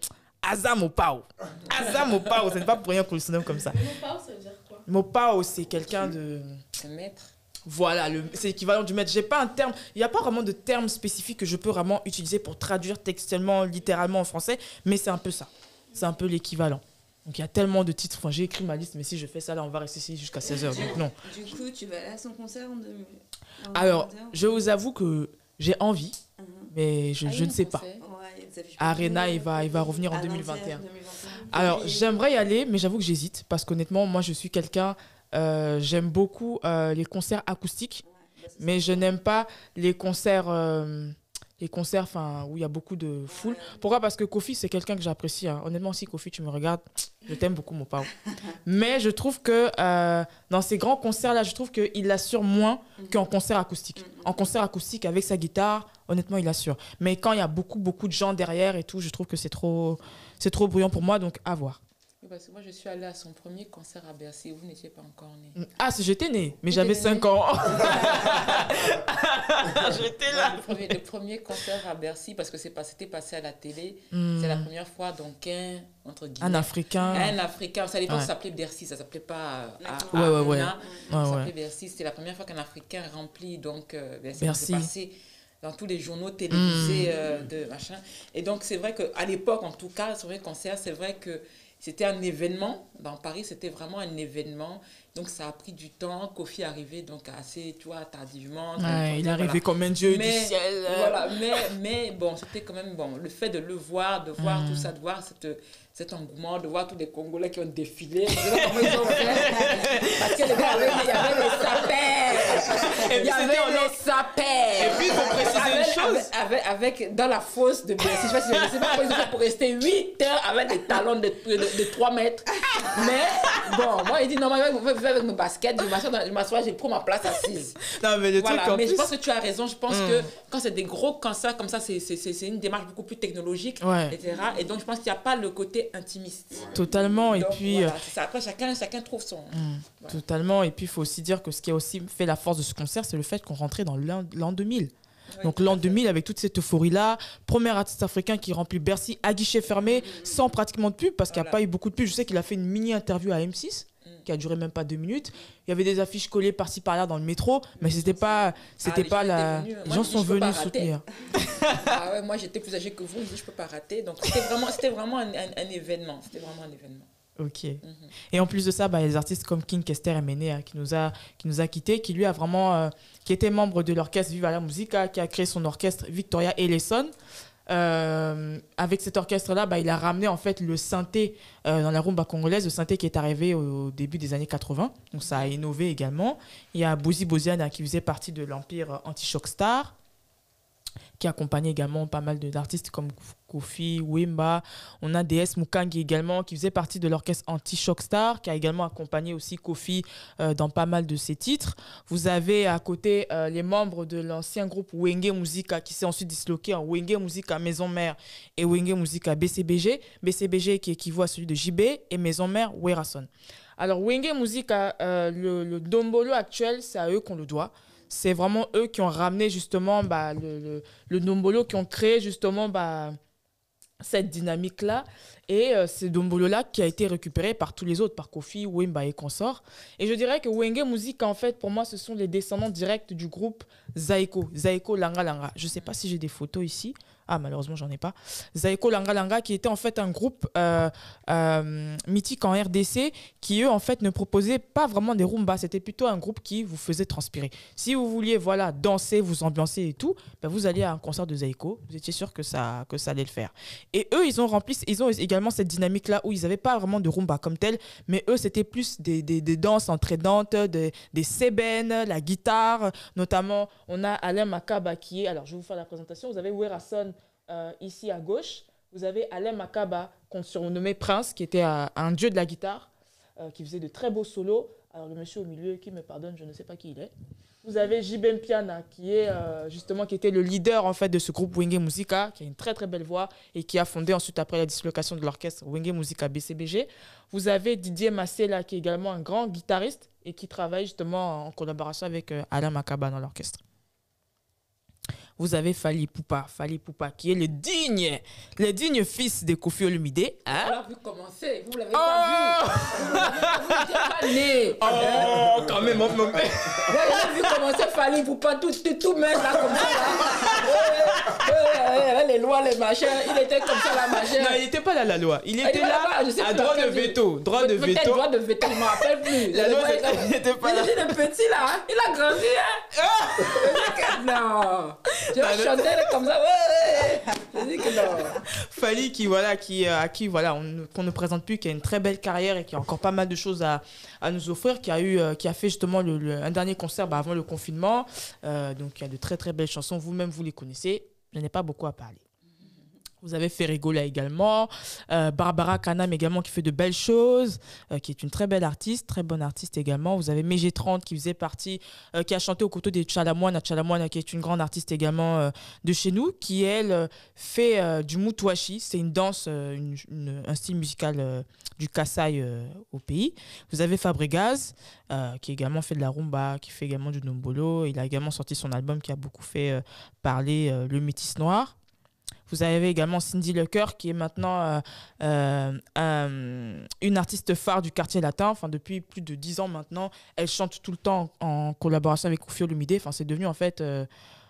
Azam Mopao. Azam Mopao, ce n'est pas pour rien qu'on le surnomme comme ça. Mopao, ça veut dire quoi Mopao, c'est quelqu'un de. Le maître. Voilà, c'est l'équivalent du maître. J'ai pas un terme, il n'y a pas vraiment de terme spécifique que je peux vraiment utiliser pour traduire textuellement, littéralement en français, mais c'est un peu ça. C'est un peu l'équivalent. Donc il y a tellement de titres. Enfin, j'ai écrit ma liste, mais si je fais ça là, on va rester ici jusqu'à 16h. non. Du coup, tu vas aller à son concert en 2021. Alors, je vous avoue que j'ai envie, uh-huh. mais je, ah, ne sais pas. Arena, il va, il va revenir en 2021. Alors, j'aimerais y aller, mais j'avoue que j'hésite parce qu'honnêtement, moi, je suis quelqu'un. Euh, j'aime beaucoup euh, les concerts acoustiques, bah, mais je n'aime pas les concerts. Euh, les concerts où il y a beaucoup de foule. Pourquoi Parce que Kofi, c'est quelqu'un que j'apprécie. Hein. Honnêtement, si Kofi, tu me regardes, je t'aime beaucoup, mon pauvre. [LAUGHS] Mais je trouve que euh, dans ces grands concerts-là, je trouve qu'il assure moins mhm. qu'en concert acoustique. Mhm. En concert acoustique, avec sa guitare, honnêtement, il assure. Mais quand il y a beaucoup, beaucoup de gens derrière et tout, je trouve que c'est trop, c'est trop bruyant pour moi, donc à voir moi, je suis allée à son premier concert à Bercy. Vous n'étiez pas encore née. Mm. Ah, j'étais née, mais j'avais 5 ans. [LAUGHS] [LAUGHS] j'étais là. Le premier, le premier, concert à Bercy, parce que c'était passé à la télé. Mm. C'est la première fois, donc, un, entre guillemets. Un Africain. Un Africain. Ça dépend, ouais. ça s'appelait Bercy, ça s'appelait pas. À, euh, à, ouais, ouais, ouais. Ça s'appelait Bercy. C'était la première fois qu'un Africain remplit, donc, euh, Bercy. Passé dans tous les journaux télévisés mm. euh, de machin. Et donc, c'est vrai qu'à l'époque, en tout cas, sur les concert c'est vrai que c'était un événement. Dans Paris, c'était vraiment un événement. Donc, ça a pris du temps. Kofi est arrivé donc assez, tu tardivement. il est arrivé comme un dieu du ciel. Voilà, mais, mais bon, c'était quand même bon. Le fait de le voir, de voir mm. tout ça, de voir cette, cet engouement de voir tous les Congolais qui ont défilé. Parce que les gars, il y avait les sapins. Il y avait les sapins. Et puis, pour préciser avec, une chose. Avec, avec, avec, dans la fosse de Bessie, je ne sais pas si ils ont pour rester 8 heures avec des talons de, de, de 3 mètres. Mais bon, moi, il dit non, moi, je vais avec mes baskets, je m'assois, je prends ma place assise. Non, mais le voilà. truc en Mais je pense que tu as raison. Je pense mm. que hmm. quand c'est des gros cancers comme ça, c'est une démarche beaucoup plus technologique, ouais. etc. Et donc, je pense qu'il n'y a pas le côté intimiste. Totalement. et puis. Euh, Après, chacun, chacun trouve son. Hmm. Totalement. Et puis, il faut aussi dire que ce qui a aussi fait la force de ce concert, c'est le fait qu'on rentrait dans l'an 2000. Donc l'an 2000 avec toute cette euphorie-là, premier artiste africain qui remplit Bercy à guichet fermé, sans pratiquement de pub, parce qu'il n'y a pas eu beaucoup de pub. Je sais qu'il a fait une mini-interview à M6, qui a duré même pas deux minutes. Il y avait des affiches collées par-ci par-là dans le métro, mais c'était pas, c'était ah, pas la. Les gens sont venus soutenir. [LAUGHS] Ah moi j'étais plus âgée que vous, je peux pas rater. Donc c'était vraiment, c'était vraiment un, événement. C'était vraiment un événement. Ok. Mhm. Et en plus de ça, bah, les artistes comme King Kester et hein, qui nous a qui nous a quitté, qui lui a vraiment, euh, qui était membre de l'orchestre Viva la Musica, qui a créé son orchestre Victoria Ellison. Euh, avec cet orchestre-là, bah, il a ramené en fait le synthé euh, dans la rumba congolaise, le synthé qui est arrivé au, début des années 80. Donc ça a innové également. Il y a Bouzi Boziana hein, qui faisait partie de l'empire anti Star, qui accompagnait également pas mal d'artistes comme Kofi, Wimba. On a DS Mukang également, qui faisait partie de l'orchestre anti-Shockstar, qui a également accompagné aussi Kofi euh, dans pas mal de ses titres. Vous avez à côté euh, les membres de l'ancien groupe Wenge Musica, qui s'est ensuite disloqué en Wenge Musica Maison Mère et Wenge Musica BCBG. BCBG qui équivaut à celui de JB et Maison Mère Werason. Alors Wenge Musica, euh, le, le dombolo actuel, c'est à eux qu'on le doit c'est vraiment eux qui ont ramené justement bah, le, le, Dombolo, qui ont créé justement bah, cette dynamique-là. Et euh, c'est Dombolo-là qui a été récupéré par tous les autres, par Kofi, Wimba et consorts. Et je dirais que Wenge musique en fait, pour moi, ce sont les descendants directs du groupe Zaiko Zaiko Langa Langa. Je ne sais pas si j'ai des photos ici. Ah, malheureusement, j'en ai pas. Zaïko Langa Langa, qui était en fait un groupe euh, euh, mythique en RDC, qui eux, en fait, ne proposaient pas vraiment des rumba. C'était plutôt un groupe qui vous faisait transpirer. Si vous vouliez, voilà, danser, vous ambiancer et tout, ben, vous alliez à un concert de Zaeko. Vous étiez sûr que ça, que ça allait le faire. Et eux, ils ont rempli, ils ont également cette dynamique-là où ils n'avaient pas vraiment de rumba comme tel, mais eux, c'était plus des, des, danses entraînantes, des, des sébènes, la guitare, notamment, on a Alain Makaba qui est, alors je vais vous faire la présentation, vous avez son euh, ici à gauche, vous avez Alain Makaba, qu'on surnommait Prince, qui était euh, un, dieu de la guitare, euh, qui faisait de très beaux solos. Alors le monsieur au milieu, qui me pardonne, je ne sais pas qui il est. Vous avez Jibem Piana, qui est justement qui était le leader en fait de ce groupe Wenge Musica, qui a une très très belle voix et qui a fondé ensuite après la dislocation de l'orchestre Wenge Musica BCBG. Vous avez Didier massella qui est également un grand guitariste et qui travaille justement en collaboration avec Alain Makaba dans l'orchestre vous avez Fali Poupa, Fali Poupa qui est le digne, le digne fils de Kofi Olumide. Hein? Alors vous commencez, vous l'avez oh! pas vu. Vous n'étiez pas né. [LAUGHS] Oh, quand même, Vous avez vu commencer Fali Poupa, tout, tout, même là comme ça. Là. les lois, les machins, il était comme ça la machine. Non, il n'était pas là la loi. Il ah, était là, là à droit de veto, droit de veto. droit de veto, je ne rappelle plus. [LAUGHS] La, loi, il n'était pas là. Il était petit là, hein. il a grandi. Hein? Ah! non. [LAUGHS] tu qui, voilà, qui, euh, à qui voilà, on, qu'on ne présente plus, qui a une très belle carrière et qui a encore pas mal de choses à, nous offrir, qui a, eu, euh, qui a fait justement le, un dernier concert bah, avant le confinement. Euh, donc, il y a de très très belles chansons, vous-même, vous les connaissez. Je n'ai pas beaucoup à parler. Vous avez Ferregola également, euh, Barbara Kanam également qui fait de belles choses, euh, qui est une très belle artiste, très bonne artiste également. Vous avez Mégé 30 qui faisait partie, euh, qui a chanté au côté des à Chalamoine qui est une grande artiste également de chez nous, qui elle fait du mutuashi, c'est une danse, un style musical du Kassai au pays. Vous avez Fabregas qui également fait de la rumba, qui fait également du nombolo. Il a également sorti son album qui a beaucoup fait parler le métis noir. Vous avez également Cindy Lecoeur, qui est maintenant euh, euh, euh, une artiste phare du quartier latin. Enfin, depuis plus de dix ans maintenant, elle chante tout le temps en collaboration avec Kofi Lumide. Enfin, c'est devenu en fait.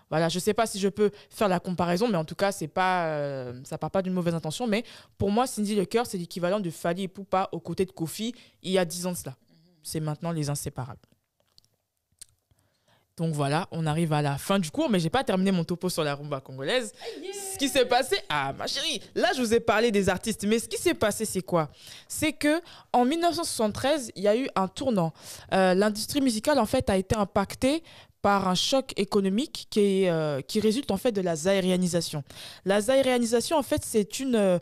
voilà, je ne sais pas si je peux faire la comparaison, mais en tout cas, c'est pas, ça part pas d'une mauvaise intention. Mais pour moi, Cindy Lecoeur, c'est l'équivalent de Fali et Poupa aux côtés de Kofi il y a dix ans de cela. C'est maintenant les inséparables. Donc voilà, on arrive à la fin du cours, mais j'ai pas terminé mon topo sur la rumba congolaise. ce qui s'est passé, ah ma chérie, là je vous ai parlé des artistes, mais ce qui s'est passé c'est quoi C'est que en 1973, il y a eu un tournant. Euh, l'industrie musicale en fait a été impactée par un choc économique qui, euh, qui résulte en fait de la zaïrianisation. La zaïrianisation en fait c'est une euh,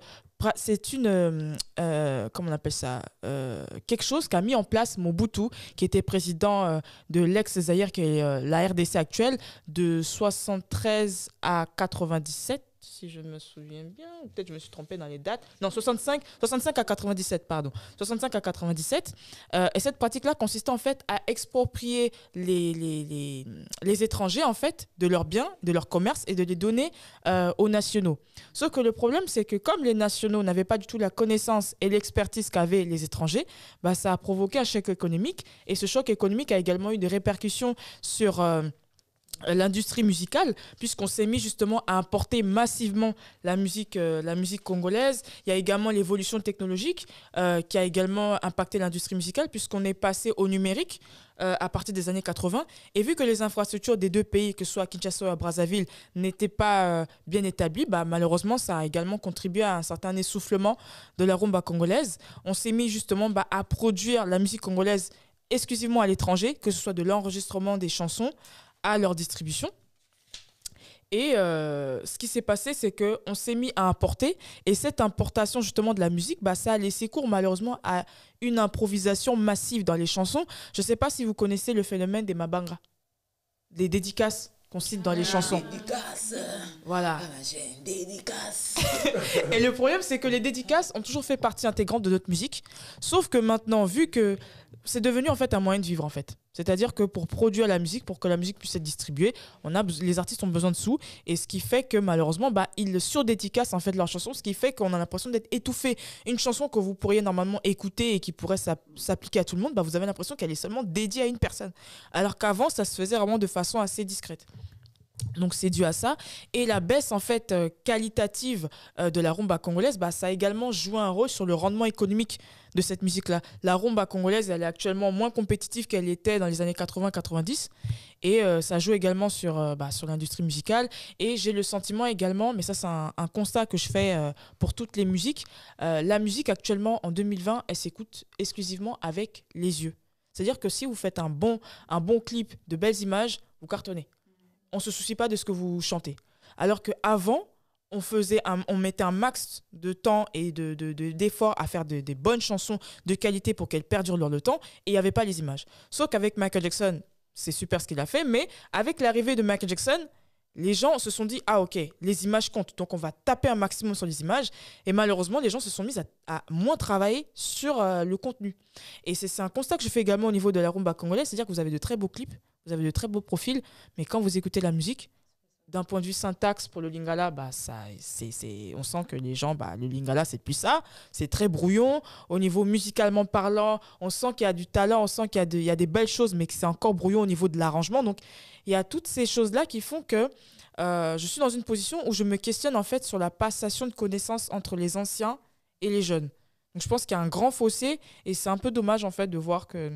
c'est une euh, euh, comment on appelle ça euh, quelque chose qu'a mis en place Mobutu qui était président de l'ex Zaïre qui est la RDC actuelle de 73 à 97 si je me souviens bien, peut-être je me suis trompée dans les dates. Non, 65, 65 à 97, pardon. 65 à 97. Euh, et cette pratique-là consistait en fait à exproprier les, les, les, les, étrangers en fait de leurs biens, de leurs commerces, et de les donner euh, aux nationaux. Sauf que le problème, c'est que comme les nationaux n'avaient pas du tout la connaissance et l'expertise qu'avaient les étrangers, bah, ça a provoqué un choc économique. Et ce choc économique a également eu des répercussions sur... Euh, l'industrie musicale, puisqu'on s'est mis justement à importer massivement la musique, euh, la musique congolaise. Il y a également l'évolution technologique euh, qui a également impacté l'industrie musicale, puisqu'on est passé au numérique euh, à partir des années 80. Et vu que les infrastructures des deux pays, que ce soit à Kinshasa ou à Brazzaville, n'étaient pas bien établies, bah, malheureusement, ça a également contribué à un certain essoufflement de la rumba congolaise. On s'est mis justement bah, à produire la musique congolaise exclusivement à l'étranger, que ce soit de l'enregistrement des chansons à leur distribution. Et euh, ce qui s'est passé, c'est qu'on s'est mis à importer. Et cette importation justement de la musique, bah, ça a laissé cours malheureusement à une improvisation massive dans les chansons. Je ne sais pas si vous connaissez le phénomène des mabanga des dédicaces qu'on cite dans les ah, chansons. Dédicaces. Voilà. Ah, [LAUGHS] et le problème, c'est que les dédicaces ont toujours fait partie intégrante de notre musique. Sauf que maintenant, vu que c'est devenu en fait un moyen de vivre en fait. C'est-à-dire que pour produire la musique, pour que la musique puisse être distribuée, on a les artistes ont besoin de sous et ce qui fait que malheureusement bah ils surdédicacent en fait leurs chansons, ce qui fait qu'on a l'impression d'être étouffé. Une chanson que vous pourriez normalement écouter et qui pourrait s'appliquer à tout le monde, bah vous avez l'impression qu'elle est seulement dédiée à une personne. Alors qu'avant ça se faisait vraiment de façon assez discrète. Donc c'est dû à ça. Et la baisse en fait euh, qualitative euh, de la rumba congolaise, bah, ça a également joué un rôle sur le rendement économique de cette musique-là. La rumba congolaise, elle est actuellement moins compétitive qu'elle était dans les années 80-90. Et euh, ça joue également sur, bah, sur l'industrie musicale. Et j'ai le sentiment également, mais ça c'est un, un, constat que je fais pour toutes les musiques, la musique actuellement en 2020, elle s'écoute exclusivement avec les yeux. C'est-à-dire que si vous faites un bon, un bon clip de belles images, vous cartonnez on se soucie pas de ce que vous chantez. Alors qu'avant, on faisait on mettait un max de temps et de d'efforts à faire des de bonnes chansons de qualité pour qu'elles perdurent dans le temps et il n'y avait pas les images. Sauf qu'avec Michael Jackson, c'est super ce qu'il a fait, mais avec l'arrivée de Michael Jackson, les gens se sont dit ah ok les images comptent donc on va taper un maximum sur les images et malheureusement les gens se sont mis à, moins travailler sur euh, le contenu et c'est un constat que je fais également au niveau de la rumba congolaise c'est-à-dire que vous avez de très beaux clips vous avez de très beaux profils mais quand vous écoutez la musique d'un point de vue syntaxe pour le Lingala, bah, ça, c'est, c'est, on sent que les gens, bah, le Lingala, c'est plus ça. C'est très brouillon. Au niveau musicalement parlant, on sent qu'il y a du talent, on sent qu'il y a, des belles choses, mais que c'est encore brouillon au niveau de l'arrangement. Donc, il y a toutes ces choses-là qui font que euh, je suis dans une position où je me questionne, en fait, sur la passation de connaissances entre les anciens et les jeunes. je pense qu'il y a un grand fossé et c'est un peu dommage, en fait, de voir que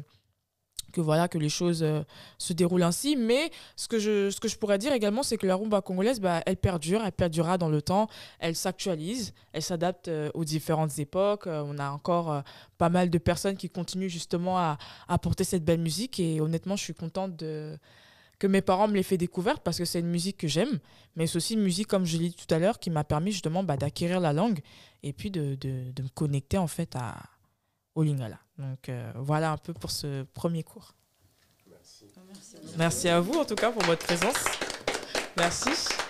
que voilà que les choses euh, se déroulent ainsi. Mais ce que je, ce que je pourrais dire également, c'est que la rumba congolaise, bah, elle perdure, elle perdurera dans le temps, elle s'actualise, elle s'adapte euh, aux différentes époques. Euh, on a encore pas mal de personnes qui continuent justement à, apporter porter cette belle musique et honnêtement, je suis contente de que mes parents me l'aient fait découvrir parce que c'est une musique que j'aime, mais c'est aussi une musique, comme je l'ai dit tout à l'heure, qui m'a permis justement bah, d'acquérir la langue et puis de, me connecter en fait à, au Lingala. Donc euh, voilà un peu pour ce premier cours. Merci. Merci à vous en tout cas pour votre présence. Merci.